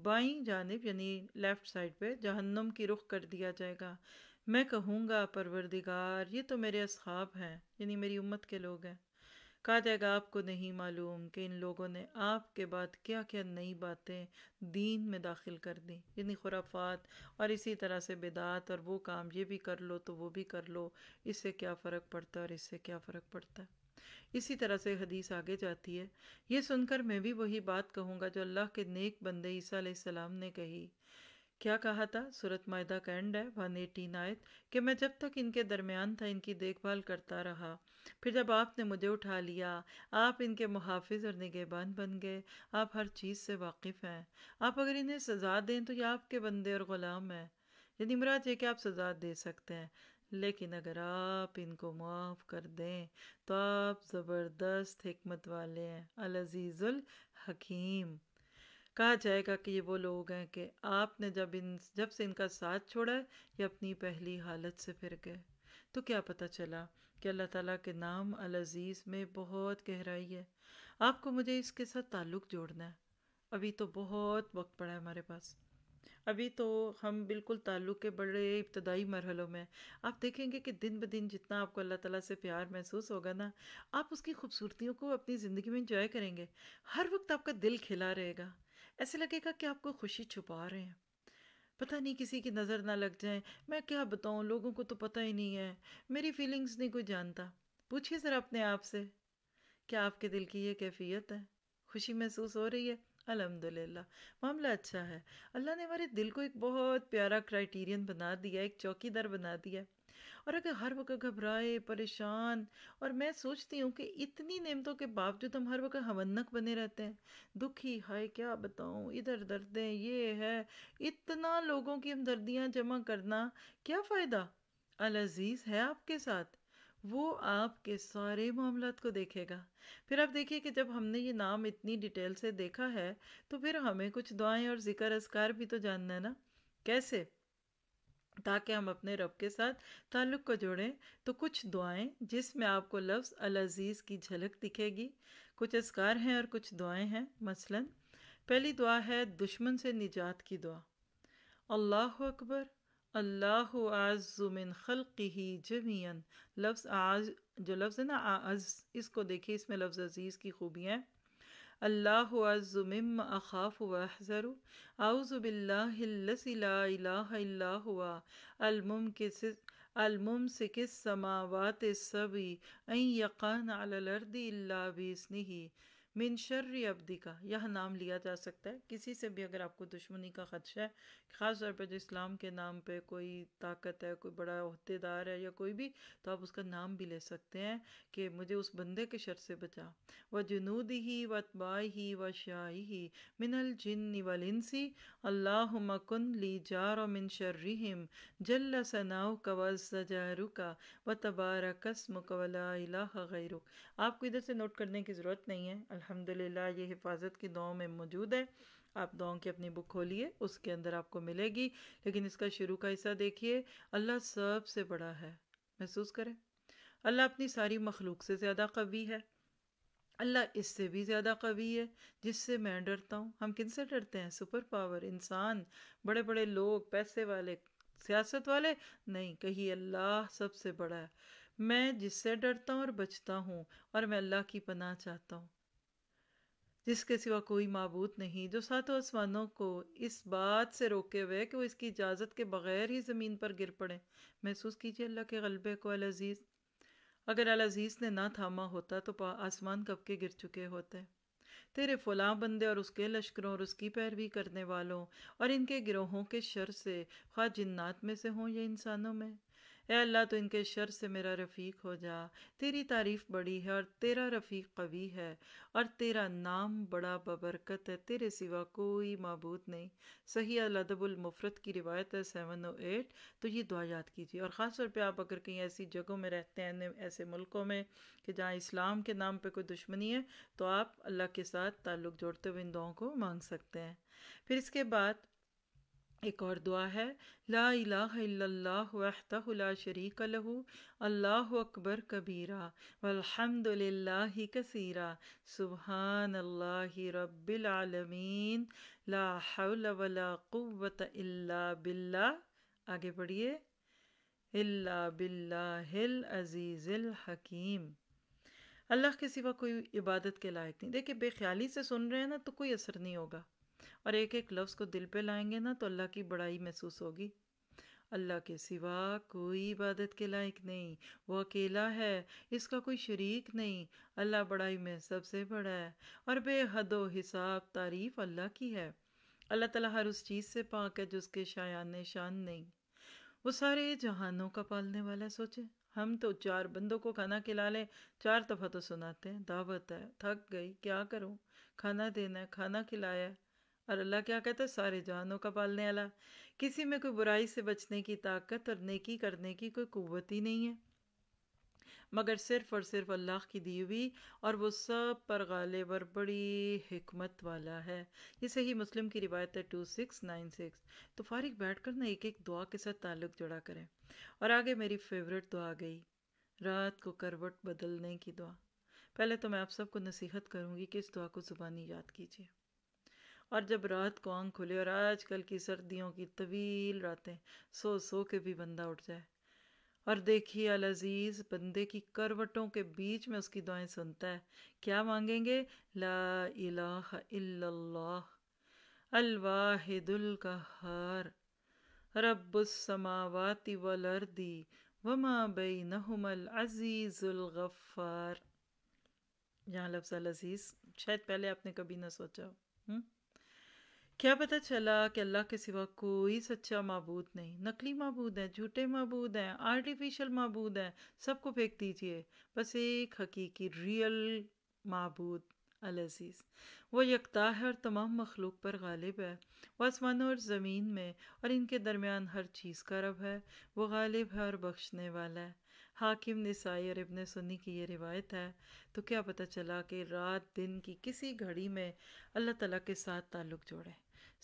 A: बाई जानब यानी लेफ़्ट साइड पे जहन्नम की रुख कर दिया जाएगा मैं कहूँगा परवरदिगार ये तो मेरे असहाब हैं यानी मेरी उम्मत के लोग हैं कहा जाएगा आपको नहीं मालूम कि इन लोगों ने आपके बाद क्या क्या नई बातें दीन में दाखिल कर दी यानी खुराफात और इसी तरह से बेदात और वो काम ये भी कर लो तो वो भी कर लो इससे क्या फ़र्क पड़ता है और इससे क्या फ़र्क पड़ता है इसी तरह से हदीस आगे जाती है ये सुनकर मैं भी वही बात कहूँगा जो अल्लाह के नेक बंदे ईसा सलाम ने कही क्या कहा था सूरत मायदा का एंड है वन एटीन आयत कि मैं जब तक इनके दरमियान था इनकी देखभाल करता रहा फिर जब आपने मुझे उठा लिया आप इनके मुहाफ़ और निगेबान बन गए आप हर चीज़ से वाकिफ़ हैं आप अगर इन्हें सज़ा दें तो ये आपके बंदे और ग़ुलाम हैं यदि मराज ये कि आप सज़ा दे सकते हैं लेकिन अगर आप इनको माफ़ कर दें तो आप ज़बरदस्त हमत वाले हैं अलजीज़ुल हकीम कहा जाएगा कि ये वो लोग हैं कि आपने जब इन जब से इनका साथ छोड़ा है ये अपनी पहली हालत से फिर गए तो क्या पता चला कि अल्लाह ताला के नाम अल अज़ीज़ में बहुत गहराई है आपको मुझे इसके साथ ताल्लुक़ जोड़ना है अभी तो बहुत वक्त पड़ा है हमारे पास अभी तो हम बिल्कुल ताल्लुक़ के बड़े इब्तदाई मरहलों में आप देखेंगे कि दिन ब दिन जितना आपको अल्लाह ताला से प्यार महसूस होगा ना आप उसकी खूबसूरतियों को अपनी ज़िंदगी में इंजॉय करेंगे हर वक्त आपका दिल खिला रहेगा ऐसे लगेगा कि आपको खुशी छुपा रहे हैं पता नहीं किसी की नज़र ना लग जाए मैं क्या बताऊँ लोगों को तो पता ही नहीं है मेरी फीलिंग्स नहीं कोई जानता पूछिए ज़रा अपने आप से क्या आपके दिल की ये कैफियत है खुशी महसूस हो रही है अलहमदिल्ला मामला अच्छा है अल्लाह ने हमारे दिल को एक बहुत प्यारा क्राइटेरियन बना दिया एक चौकीदार बना दिया और अगर हर वक्त घबराए परेशान और मैं सोचती हूँ कि इतनी नेमतों के बावजूद हम हर वक्त हवनक बने रहते हैं दुखी हाय क्या बताऊँ इधर है ये है इतना लोगों की हमदर्दियाँ जमा करना क्या फ़ायदा अलजीज़ है आपके साथ वो आपके सारे मामला को देखेगा फिर आप देखिए कि जब हमने ये नाम इतनी डिटेल से देखा है तो फिर हमें कुछ दुआएं और ज़िक्र असकार भी तो जानना है ना कैसे ताकि हम अपने रब के साथ ताल्लुक़ को जोड़ें तो कुछ दुआएं जिसमें आपको लफ्ज़ अलजीज़ की झलक दिखेगी कुछ असकार हैं और कुछ दुआएं हैं मसलन पहली दुआ है दुश्मन से निजात की दुआ अल्लाह अकबर अल्लाह आजुमिन खलकी ही जमीन लफ्ज़ आज जो लफ्ज़ है ना आज इसको देखिए इसमें लफ्ज़ अज़ीज़ की खूबियाँ الله أعز مما أخاف وأحذر أعوذ بالله الذي لا إله إلا هو الممكن الممسك السماوات السبي أن يقان على الأرض إلا بإذنه मिन शर्र अब्दी का यह नाम लिया जा सकता है किसी से भी अगर आपको दुश्मनी का ख़दशा है ख़ास तौर पर जो इस्लाम के नाम पे कोई ताकत है कोई बड़ा अहदेदार है या कोई भी तो आप उसका नाम भी ले सकते हैं कि मुझे उस बंदे के शर से बचा व जनूद ही व तबाही ही व शाही ही मिनल जिन वलिनसी अल्लाह मकुन ली जार और मिन शर्रिम जल्ल सनाउ कवल सजारू का व तबारकस्म कवला आपको इधर से नोट करने की ज़रूरत नहीं है अल्हम्दुलिल्लाह ये हिफाजत की दुआओं में मौजूद है आप दुआओं की अपनी बुक खोलिए उसके अंदर आपको मिलेगी लेकिन इसका शुरू का हिस्सा देखिए अल्लाह सबसे बड़ा है महसूस करें अल्लाह अपनी सारी मखलूक से ज़्यादा कवी है अल्लाह इससे भी ज़्यादा कवी है जिससे मैं डरता हूँ हम किन से डरते हैं सुपर पावर इंसान बड़े बड़े लोग पैसे वाले सियासत वाले नहीं कही अल्लाह सबसे बड़ा है मैं जिससे डरता हूँ और बचता हूँ और मैं अल्लाह की पनाह चाहता हूँ जिसके सिवा कोई मबूत नहीं जो सातों आसमानों को इस बात से रोके हुए कि वो इसकी इजाज़त के बग़ैर ही ज़मीन पर गिर पड़े महसूस कीजिए अल्लाह के गलबे को अलजीज़ अगर अलजीज़ ने ना थामा होता तो आसमान कब के गिर चुके होते तेरे फलां बंदे और उसके लश्करों और उसकी पैरवी करने वालों और इनके गिरोहों के शर से खा जन्नात में से हों या इंसानों में ए अल्लाह तो इनके शर से मेरा रफ़ीक हो जा तेरी तारीफ़ बड़ी है और तेरा रफ़ीक कवी है और तेरा नाम बड़ा बबरकत है तेरे सिवा कोई मबूद नहीं सही अलदबुलमफ़रत की रिवायत है सेवन ओ एट तो ये दुआ याद कीजिए और ख़ास तौर पे आप अगर कहीं ऐसी जगहों में रहते हैं ऐसे मुल्कों में कि जहाँ इस्लाम के नाम पे कोई दुश्मनी है तो आप अल्लाह के साथ ताल्लुक़ जोड़ते हुए इन दुआओं को मांग सकते हैं फिर इसके बाद एक और दुआ है ला ला शरीक लहू अल्लाह अकबर कबीरा वल्हम्दुलिल्लाहि कसीरा सुबहान अल्लाह रब्बिलमीन ला हौल वला क़ुव्वत इल्ला बिल्ला आगे पढ़िए इल्ला बिल्ला अजीज़िल हकीम अल्लाह के सिवा कोई इबादत के लायक नहीं देखिए बेख्याली से सुन रहे हैं ना तो कोई असर नहीं होगा और एक एक लफ्ज़ को दिल पे लाएंगे ना तो अल्लाह की बड़ाई महसूस होगी अल्लाह के सिवा कोई इबादत के लायक नहीं वो अकेला है इसका कोई शरीक नहीं अल्लाह बड़ाई में सबसे बड़ा है और बेहद हिसाब तारीफ अल्लाह की है अल्लाह तला हर उस चीज़ से पाक है जिसके शायान शान नहीं वो सारे जहानों का पालने वाला है सोचे हम तो चार बंदों को खाना खिला लें चार दफ़ा तो सुनाते हैं दावत है थक गई क्या करूं खाना देना है खाना खिलाया है और अल्लाह क्या कहता है सारे जानों का पालने वाला किसी में कोई बुराई से बचने की ताकत और नेकी करने की कोई क़वत ही नहीं है मगर सिर्फ़ और सिर्फ अल्लाह की दी हुई और वो सब पर गालिब और बड़ी हमत वाला है ये सही मुस्लिम की रिवायत है टू सिक्स नाइन सिक्स तो फारिक बैठ कर ना एक एक दुआ के साथ ताल्लुक़ जुड़ा करें और आगे मेरी फेवरेट दुआ आ गई रात को करवट बदलने की दुआ पहले तो मैं आप सबको नसीहत करूँगी कि इस दुआ को ज़ुबानी याद कीजिए और जब रात को आंख खुले और आजकल की सर्दियों की तवील रातें सो सो के भी बंदा उठ जाए और देखिए अल अजीज़ बंदे की करवटों के बीच में उसकी दुआएं सुनता है क्या मांगेंगे ला इलाह इल्लल्लाह अलवाहिदुल कहर रब्बुस्समावाति वल अर्दी वमा बैनहुमल अजीज़ुल गफ़ार यहाँ लफ्ज़ अल अजीज़ शायद पहले आपने कभी ना सोचा हुँ? क्या पता चला कि अल्लाह के सिवा कोई सच्चा मबूद नहीं नकली मबूद हैं झूठे मबूद हैं आर्टिफिशियल मबूद हैं सबको फेंक दीजिए बस एक हकीकी रियल मबूद अलजीज़ वो यकता है और तमाम मखलूक पर गालिब है वह आसमानों और ज़मीन में और इनके दरमियान हर चीज़ का रब है वो गालिब है और बख्शने वाला है हाकिम नसाई और इबन सुन्नी की ये रिवायत है तो क्या पता चला कि रात दिन की किसी घड़ी में अल्लाह ताला के साथ ताल्लुक़ जोड़ें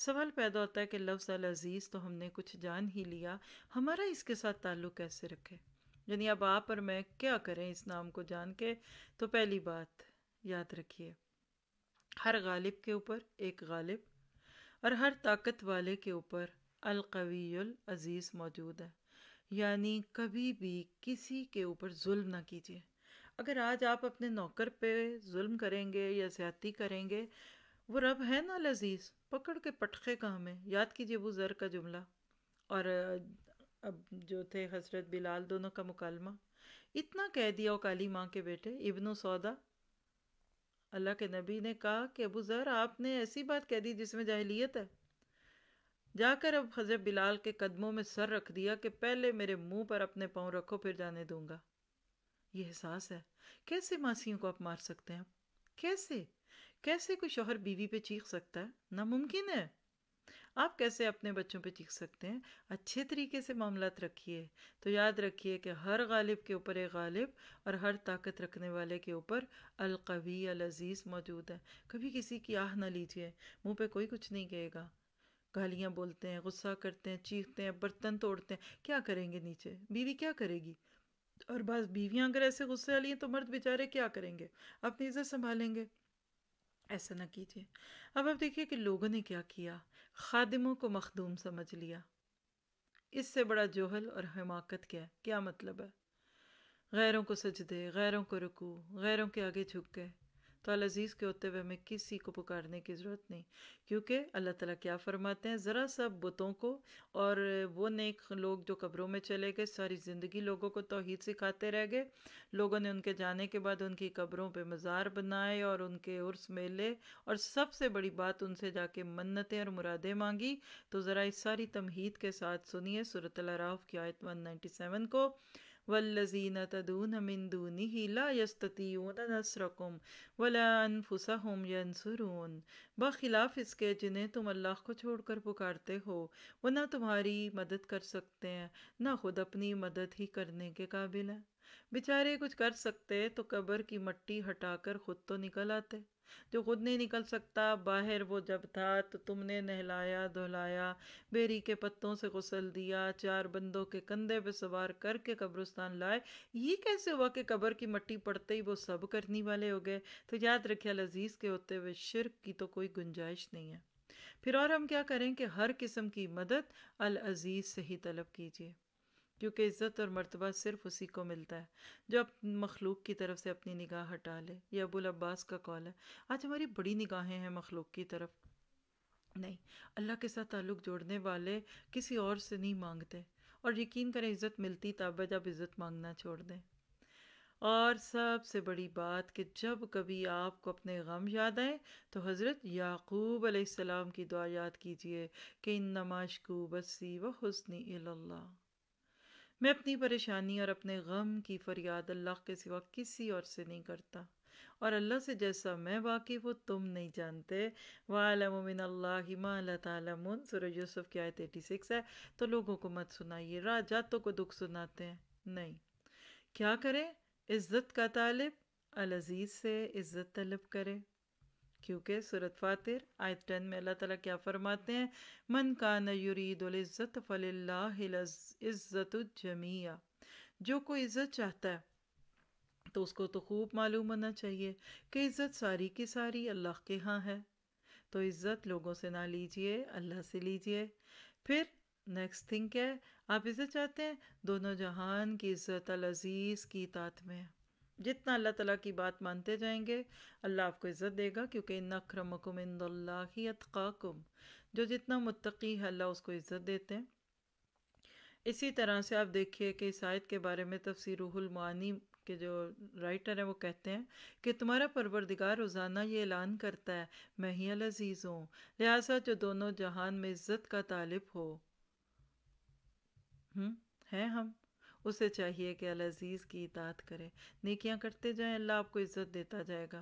A: सवाल पैदा होता है कि लफ्ज़ अल अज़ीज़ तो हमने कुछ जान ही लिया हमारा इसके साथ ताल्लुक़ कैसे रखे यानी अब आप और मैं क्या करें इस नाम को जान के तो पहली बात याद रखिए हर गालिब के ऊपर एक गालिब और हर ताकत वाले के ऊपर अलकवील अज़ीज़ मौजूद है यानी कभी भी किसी के ऊपर जुल्म ना कीजिए अगर आज आप अपने नौकर पे जुल्म करेंगे या ज़्यादती करेंगे वो रब है ना लजीज पकड़ के पटखे का हमें याद कीजिए वो ज़र का जुमला और अब जो थे हसरत बिलाल दोनों का मुकालमा इतना कह दिया काली माँ के बेटे इब्नो सौदा अल्लाह के नबी ने कहा कि अबू ज़र आपने ऐसी बात कह दी जिसमें जाहलीत है जाकर अब हजरत बिलाल के कदमों में सर रख दिया कि पहले मेरे मुंह पर अपने पाँव रखो फिर जाने दूंगा यह एहसास है कैसे मासियों को आप मार सकते हैं कैसे कैसे कोई शोहर बीवी पे चीख सकता है नामुमकिन है आप कैसे अपने बच्चों पे चीख सकते हैं अच्छे तरीके से मामला रखिए तो याद रखिए कि हर गालिब के ऊपर एक गालिब और हर ताकत रखने वाले के ऊपर अलकवी अलजीज़ मौजूद है कभी किसी की आह ना लीजिए मुंह पे कोई कुछ नहीं कहेगा गालियाँ बोलते हैं गुस्सा करते हैं चीखते हैं बर्तन तोड़ते हैं क्या करेंगे नीचे बीवी क्या करेगी और बस बीवियाँ अगर ऐसे गुस्से वाली हैं तो मर्द बेचारे क्या करेंगे अपनी इज्जत संभालेंगे ऐसा ना कीजिए अब आप देखिए कि लोगों ने क्या किया खादिमों को मखदूम समझ लिया इससे बड़ा जोहल और हिमाकत क्या है क्या मतलब है गैरों को सजदे गैरों को रुकू गैरों के आगे झुक गए तो अज़ीज़ के होते हुए हमें किसी को पुकारने की ज़रूरत नहीं क्योंकि अल्लाह ताला क्या फरमाते हैं ज़रा सब बुतों को और वो नेक लोग जो कब्रों में चले गए सारी ज़िंदगी लोगों को तौहीद सिखाते रह गए लोगों ने उनके जाने के बाद उनकी कब्रों पर मज़ार बनाए और उनके उर्स मेले और सबसे बड़ी बात उनसे जाके मन्नतें और मुरादें मांगी तो ज़रा इस सारी तमहीद के साथ सुनिए सूरत अराफ की आयत वन को वल्लजीन तदून मिंदूनी ला यस्ततीन नसरकुम वला अनफुसहुम यनसरून बखिलाफ इसके जिन्हें तुम अल्लाह को छोड़कर पुकारते हो वो ना तुम्हारी मदद कर सकते हैं ना खुद अपनी मदद ही करने के काबिल हैं बेचारे कुछ कर सकते तो कब्र की मट्टी हटाकर खुद तो निकल आते जो खुद नहीं निकल सकता बाहर वो जब था तो तुमने नहलाया धुलाया बेरी के पत्तों से गुसल दिया चार बंदों के कंधे पे सवार करके कब्रिस्तान लाए ये कैसे हुआ कि कब्र की मट्टी पड़ते ही वो सब करने वाले हो गए तो याद रखिए लजीज के होते हुए शिरक की तो कोई गुंजाइश नहीं है फिर और हम क्या करें कि हर किस्म की मदद अल अजीज़ से ही तलब कीजिए क्योंकि इज़्ज़त और मर्तबा सिर्फ उसी को मिलता है जो अप मखलूक की तरफ से अपनी निगाह हटा ले यह अबुल अब्बास का कॉल है आज हमारी बड़ी निगाहें हैं मखलूक की तरफ नहीं अल्लाह के साथ ताल्लुक़ जोड़ने वाले किसी और से नहीं मांगते और यकीन करें इज़्ज़त मिलती तब जब इज़्ज़त मांगना छोड़ दें और सबसे बड़ी बात कि जब कभी आपको अपने गम याद आए तो हज़रत याकूब अलैहिस्सलाम की दुआ याद कीजिए कि इन नमाश को बसी व हसन अल्लाह मैं अपनी परेशानी और अपने गम की फरियाद अल्लाह के सिवा किसी और से नहीं करता और अल्लाह से जैसा मैं वाकिफ़ वो तुम नहीं जानते वालमिन तमन सूरज यूसुफ की आयत एटी सिक्स है तो लोगों को मत सुनाइए राजातों को दुख सुनाते हैं नहीं क्या करें इज़्ज़त का तालब अलजीज़ से इज़्ज़त तलब करें क्योंकि सूरत फातिर आयत टन में अल्लाह ताला क्या फरमाते हैं मन का नरीदुल्ज़त इज्जत जमिया जो कोई इज़्ज़त चाहता है तो उसको तो खूब मालूम होना चाहिए कि इज़्ज़त सारी की सारी अल्लाह के यहाँ है तो इज़्ज़त लोगों से ना लीजिए अल्लाह से लीजिए फिर नेक्स्ट थिंग क्या है आप इज़्ज़त चाहते हैं दोनों जहान की इज़्ज़त अल अज़ीज़ की तात में है जितना अल्लाह तला की बात मानते जाएंगे अल्लाह आपको इज़्ज़त देगा क्योंकि नखरमकुम इंदी जो जितना मुतकी है अल्लाह उसको इज़्ज़त देते हैं इसी तरह से आप देखिए कि शायद के बारे में तफसरमानी के जो राइटर हैं वो कहते हैं कि तुम्हारा परवरदिगार रोज़ाना ये ऐलान करता है मैं ही अलजीज़ हूँ लिहाजा जो दोनों जहान में इज़्ज़त का तालिब हो हुँ? हम्म, हैं हम उसे चाहिए कि अल अज़ीज़ की इतात करें नेकियां करते जाएँ अल्लाह आपको इज़्ज़त देता जाएगा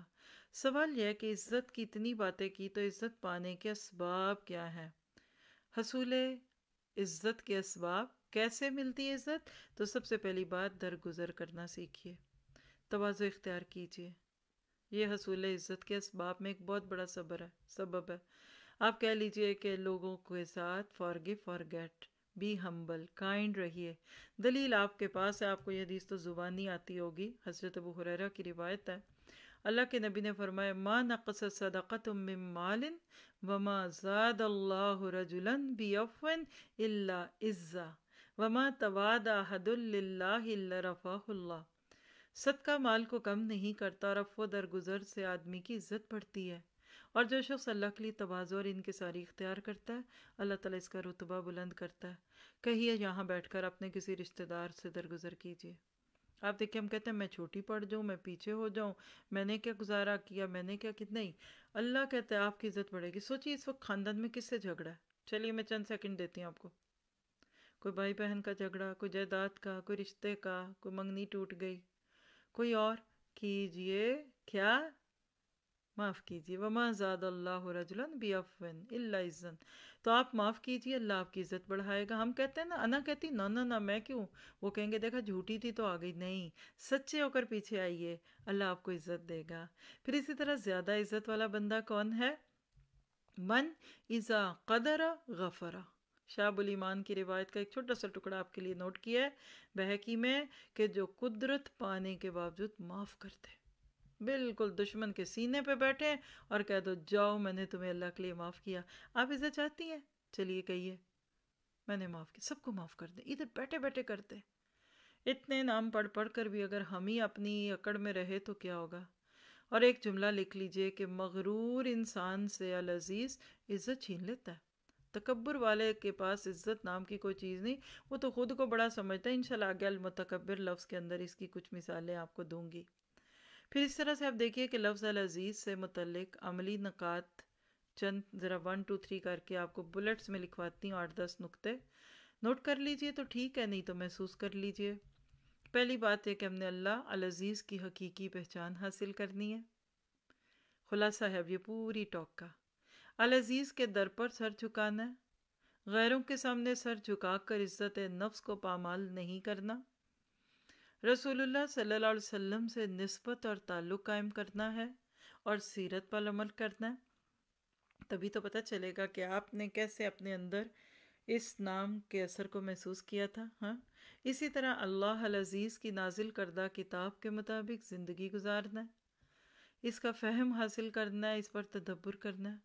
A: सवाल यह है कि इज़्ज़त की इतनी बातें की तो इज़्ज़त पाने के असबाब क्या हैं हसूल इज़्ज़त के इसबाब कैसे मिलती है इज़्ज़त तो सबसे पहली बात दरगुजर करना सीखिए तोज़ो इख्तियार कीजिए यह हसूल इज़्ज़त के इसबाब में एक बहुत बड़ा सबर है सबब है आप कह लीजिए कि लोगों के साथ forgive get be humble kind रहिए दलील आपके पास है आपको यह हदीस तो ज़ुबानी आती होगी हज़रत अबू हुररा की रिवायत है अल्लाह के नबी ने फरमाया मा नक़स सदक़त मालिन वमा ज़ाद अल्लाह रजुलन बी अफ़न इल्ला इज़्ज़ा वमा तवादा हदुल्ला सदका माल को कम नहीं करता और अफ़ो दरगुजर से आदमी की इज्जत बढ़ती है और जो शख्स अल्लाह के लिए तोज़ो और इनके सारी इख्तियार करता है अल्लाह ताला इसका रुतबा बुलंद करता है कहिए यहाँ बैठ कर अपने किसी रिश्तेदार से दरगुजर कीजिए आप देखिए हम कहते हैं मैं छोटी पड़ जाऊँ मैं पीछे हो जाऊँ मैंने क्या गुजारा किया मैंने क्या कितना ही अल्लाह कहते हैं आपकी इज्जत बढ़ेगी सोचिए इस वक्त ख़ानदान में किससे झगड़ा है चलिए मैं चंद सेकंड देती हूँ आपको कोई भाई बहन का झगड़ा कोई जायदाद का कोई रिश्ते का कोई मंगनी टूट गई कोई और कीजिए क्या माफ़ कीजिए वमा ज़ादल्लाजुलन बी अफवन इज़्ज़न तो आप माफ़ कीजिए अल्लाह आपकी इज़्ज़त बढ़ाएगा हम कहते हैं ना अना कहती ना ना ना मैं क्यों वो कहेंगे देखा झूठी थी तो आ गई नहीं सच्चे होकर पीछे आइए अल्लाह आपको इज़्ज़त देगा फिर इसी तरह ज़्यादा इज़्ज़त वाला बंदा कौन है मन इज़ा कदर गफ़रा शाहबुल ईमान की रिवायत का एक छोटा सा टुकड़ा आपके लिए नोट किया है बहकी में कि जो कुदरत पाने के बावजूद माफ़ करते हैं बिल्कुल दुश्मन के सीने पे बैठे और कह दो जाओ मैंने तुम्हें अल्लाह के लिए माफ़ किया आप इसे चाहती हैं चलिए कहिए मैंने माफ़ किया सबको माफ़ कर दे इधर बैठे बैठे करते इतने नाम पढ़ पढ़ कर भी अगर हम ही अपनी अकड़ में रहे तो क्या होगा और एक जुमला लिख लीजिए कि मगरूर इंसान से अल अज़ीज़ इज़्ज़त छीन लेता है तकबर वाले के पास इज़्ज़त नाम की कोई चीज़ नहीं वो तो ख़ुद को बड़ा समझता है इनशाला आगे अलमतकबर लफ्ज़ के अंदर इसकी कुछ मिसालें आपको दूंगी फिर इस तरह से आप देखिए कि लफ्ज़ अल अज़ीज़ से मतलब अमली नक़ात चंद ज़रा वन टू थ्री करके आपको बुलेट्स में लिखवाती हूँ आठ दस नुक्ते नोट कर लीजिए तो ठीक है नहीं तो महसूस कर लीजिए पहली बात है कि हमने अल्लाह अल अज़ीज़ की हकीकी पहचान हासिल करनी है खुलासा है अब ये पूरी टॉक का अल अज़ीज़ के दर पर सर झुकाना है गैरों के सामने सर झुकाकर इज़्ज़त नफ्स को पामाल नहीं करना रसूलुल्लाह सल्लल्लाहु अलैहि वसल्लम से नस्बत और ताल्लुक़ कायम करना है और सीरत पर अमल करना है तभी तो पता चलेगा कि आपने कैसे अपने अंदर इस नाम के असर को महसूस किया था हाँ इसी तरह अल्लाह अज़ीज़ की नाजिल करदा किताब के मुताबिक ज़िंदगी गुजारना है इसका फहम हासिल करना है इस पर तदब्बर करना है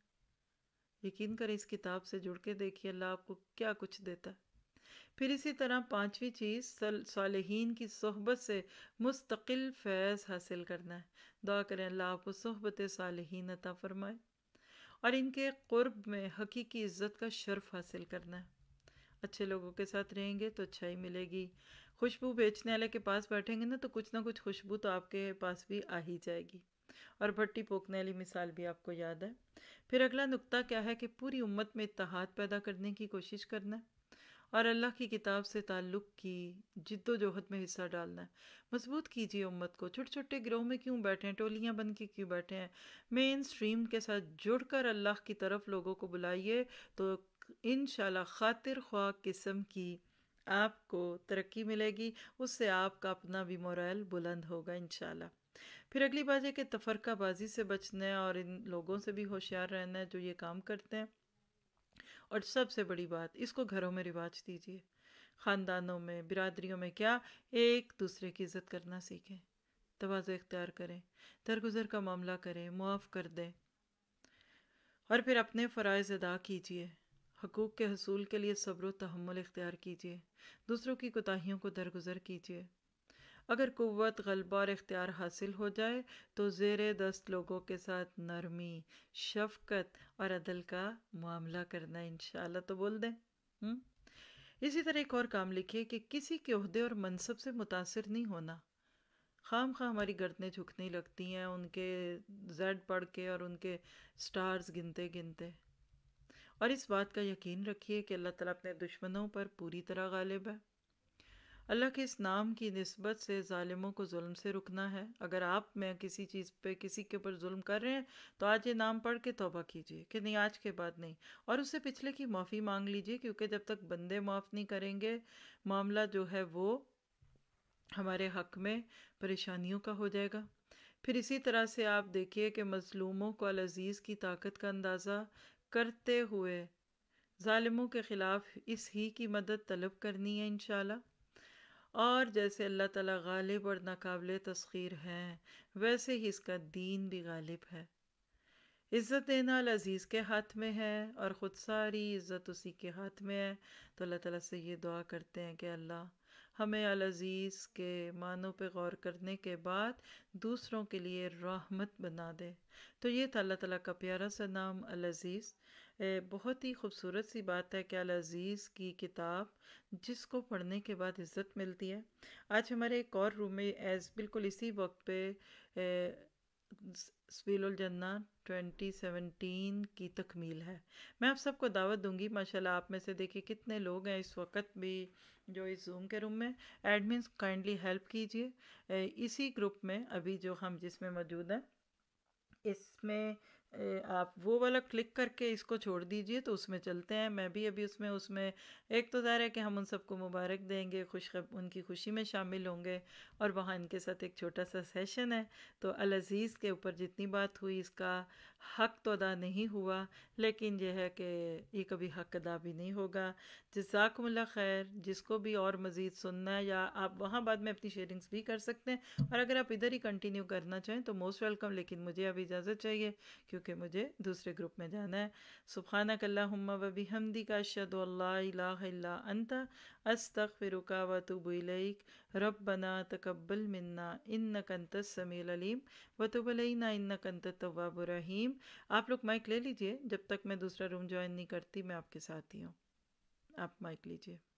A: यकीन करें इस किताब से जुड़ के देखिए अल्लाह आपको क्या कुछ देता है फिर इसी तरह पांचवी चीज़ सालहीन की सहबत से मुस्तकिल फैज़ हासिल करना है दुआ करें अल्लाह आपको सहबत सालहीन अता फरमाए और इनके क़ुर्ब में हकीकी इज़्ज़त का शर्फ हासिल करना है अच्छे लोगों के साथ रहेंगे तो अच्छाई मिलेगी खुशबू बेचने वाले के पास बैठेंगे ना तो कुछ ना कुछ खुशबू तो आपके पास भी आ ही जाएगी और भट्टी पोकने वाली मिसाल भी आपको याद है फिर अगला नुक्ता क्या है कि पूरी उम्मत में इतहाद पैदा करने की कोशिश करना है और अल्लाह की किताब से ताल्लुक़ की जिद्दोजहद में हिस्सा डालना है मजबूत कीजिए उम्मत को छोटे छोटे ग्रोह में क्यों बैठे हैं टोलियाँ बन के क्यों बैठे हैं मेन स्ट्रीम के साथ जुड़ कर अल्लाह की तरफ लोगों को बुलाइए तो इन खातिर ख्वा किस्म की आपको तरक्की मिलेगी उससे आपका अपना भी मोरल बुलंद होगा इन फिर अगली बात यह कि तफरकाबाजी से बचना है और इन लोगों से भी होशियार रहना है जो ये काम करते हैं और सबसे बड़ी बात इसको घरों में रिवाज दीजिए ख़ानदानों में बिरादरी में क्या एक दूसरे की इज़्ज़त करना सीखें तोज़ो इख्तियार करें दरगुजर का मामला करें मुआफ़ कर दें और फिर अपने फ़रज़ अदा कीजिए हकूक़ के हसूल के लिए सब्र तहमल इख्तियार कीजिए दूसरों की कोताहीियों को दरगुजर कीजिए अगर कुत गलबा और इख्तियार हासिल हो जाए तो ज़ेर दस्त लोगों के साथ नरमी शफकत और अदल का मामला करना इन तो बोल दें हम्म? इसी तरह एक और काम लिखिए कि किसी के अहदे और मनसब से मुतासर नहीं होना खाम खा हमारी गर्दने झुकने लगती हैं उनके जेड पढ़ के और उनके स्टार्स गिनते गिनते और इस बात का यकीन रखिए कि अल्लाह ताला अपने दुश्मनों पर पूरी तरह गालिब है अल्लाह के इस नाम की नस्बत से ालिमों को जुल्म से रुकना है अगर आप मैं किसी चीज़ पे किसी के ऊपर जुल्म कर रहे हैं तो आज ये नाम पढ़ के तोबा कीजिए कि नहीं आज के बाद नहीं और उससे पिछले की माफ़ी मांग लीजिए क्योंकि जब तक बंदे माफ़ नहीं करेंगे मामला जो है वो हमारे हक में परेशानियों का हो जाएगा फिर इसी तरह से आप देखिए कि मजलूमों को अलजीज़ की ताकत का अंदाज़ा करते हुए ालिमों के ख़िलाफ़ इस ही की मदद तलब करनी है इन शाला और जैसे अल्लाह ताला गालिब और नाकबिल तस्खीर हैं वैसे ही इसका दीन भी गालिब है इज़्ज़त देना अज़ीज़ के हाथ में है और ख़ुद सारी इज़्ज़त उसी के हाथ में है तो अल्लाह ताला से ये दुआ करते हैं कि अल्लाह हमें अज़ीज़ के मानों पे गौर करने के बाद दूसरों के लिए रहमत बना दे तो ये था अल्लाह ताला का प्यारा सा नाम अज़ीज़ बहुत ही खूबसूरत सी बात है क्या अज़ीज़ की किताब जिसको पढ़ने के बाद इज़्ज़त मिलती है आज हमारे एक और रूम में एज बिल्कुल इसी वक्त पे जन्ना ट्वेंटी सेवनटीन की तकमील है मैं आप सबको दावत दूंगी माशाल्लाह आप में से देखिए कितने लोग हैं इस वक्त भी जो इस जूम के रूम में एडमिन काइंडली हेल्प कीजिए इसी ग्रुप में अभी जो हम जिसमें मौजूद हैं इसमें आप वो वाला क्लिक करके इसको छोड़ दीजिए तो उसमें चलते हैं मैं भी अभी उसमें उसमें एक तो ज़ाहिर है कि हम उन सबको मुबारक देंगे खुश उनकी खुशी में शामिल होंगे और वहाँ इनके साथ एक छोटा सा सेशन है तो अलजीज़ के ऊपर जितनी बात हुई इसका हक तो अदा नहीं हुआ लेकिन यह है कि ये कभी हक अदा भी नहीं होगा जजाकमल्ला खैर जिसको भी और मज़ीद सुनना है या आप वहाँ बाद में अपनी शेयरिंग्स भी कर सकते हैं और अगर आप इधर ही कंटिन्यू करना चाहें तो मोस्ट वेलकम लेकिन मुझे अब इजाज़त चाहिए क्योंकि क्योंकि मुझे दूसरे ग्रुप में जाना है सुबहाना कल्लाम वबी हमदी का शद अंत अस्तख फिरुका वतुबलक रब बना तकबल मन्ना इन कंत समील अलीम वतुबलना इन कंत तवाबरहीम आप लोग माइक ले लीजिए जब तक मैं दूसरा रूम ज्वाइन नहीं करती मैं आपके साथ ही हूँ आप माइक लीजिए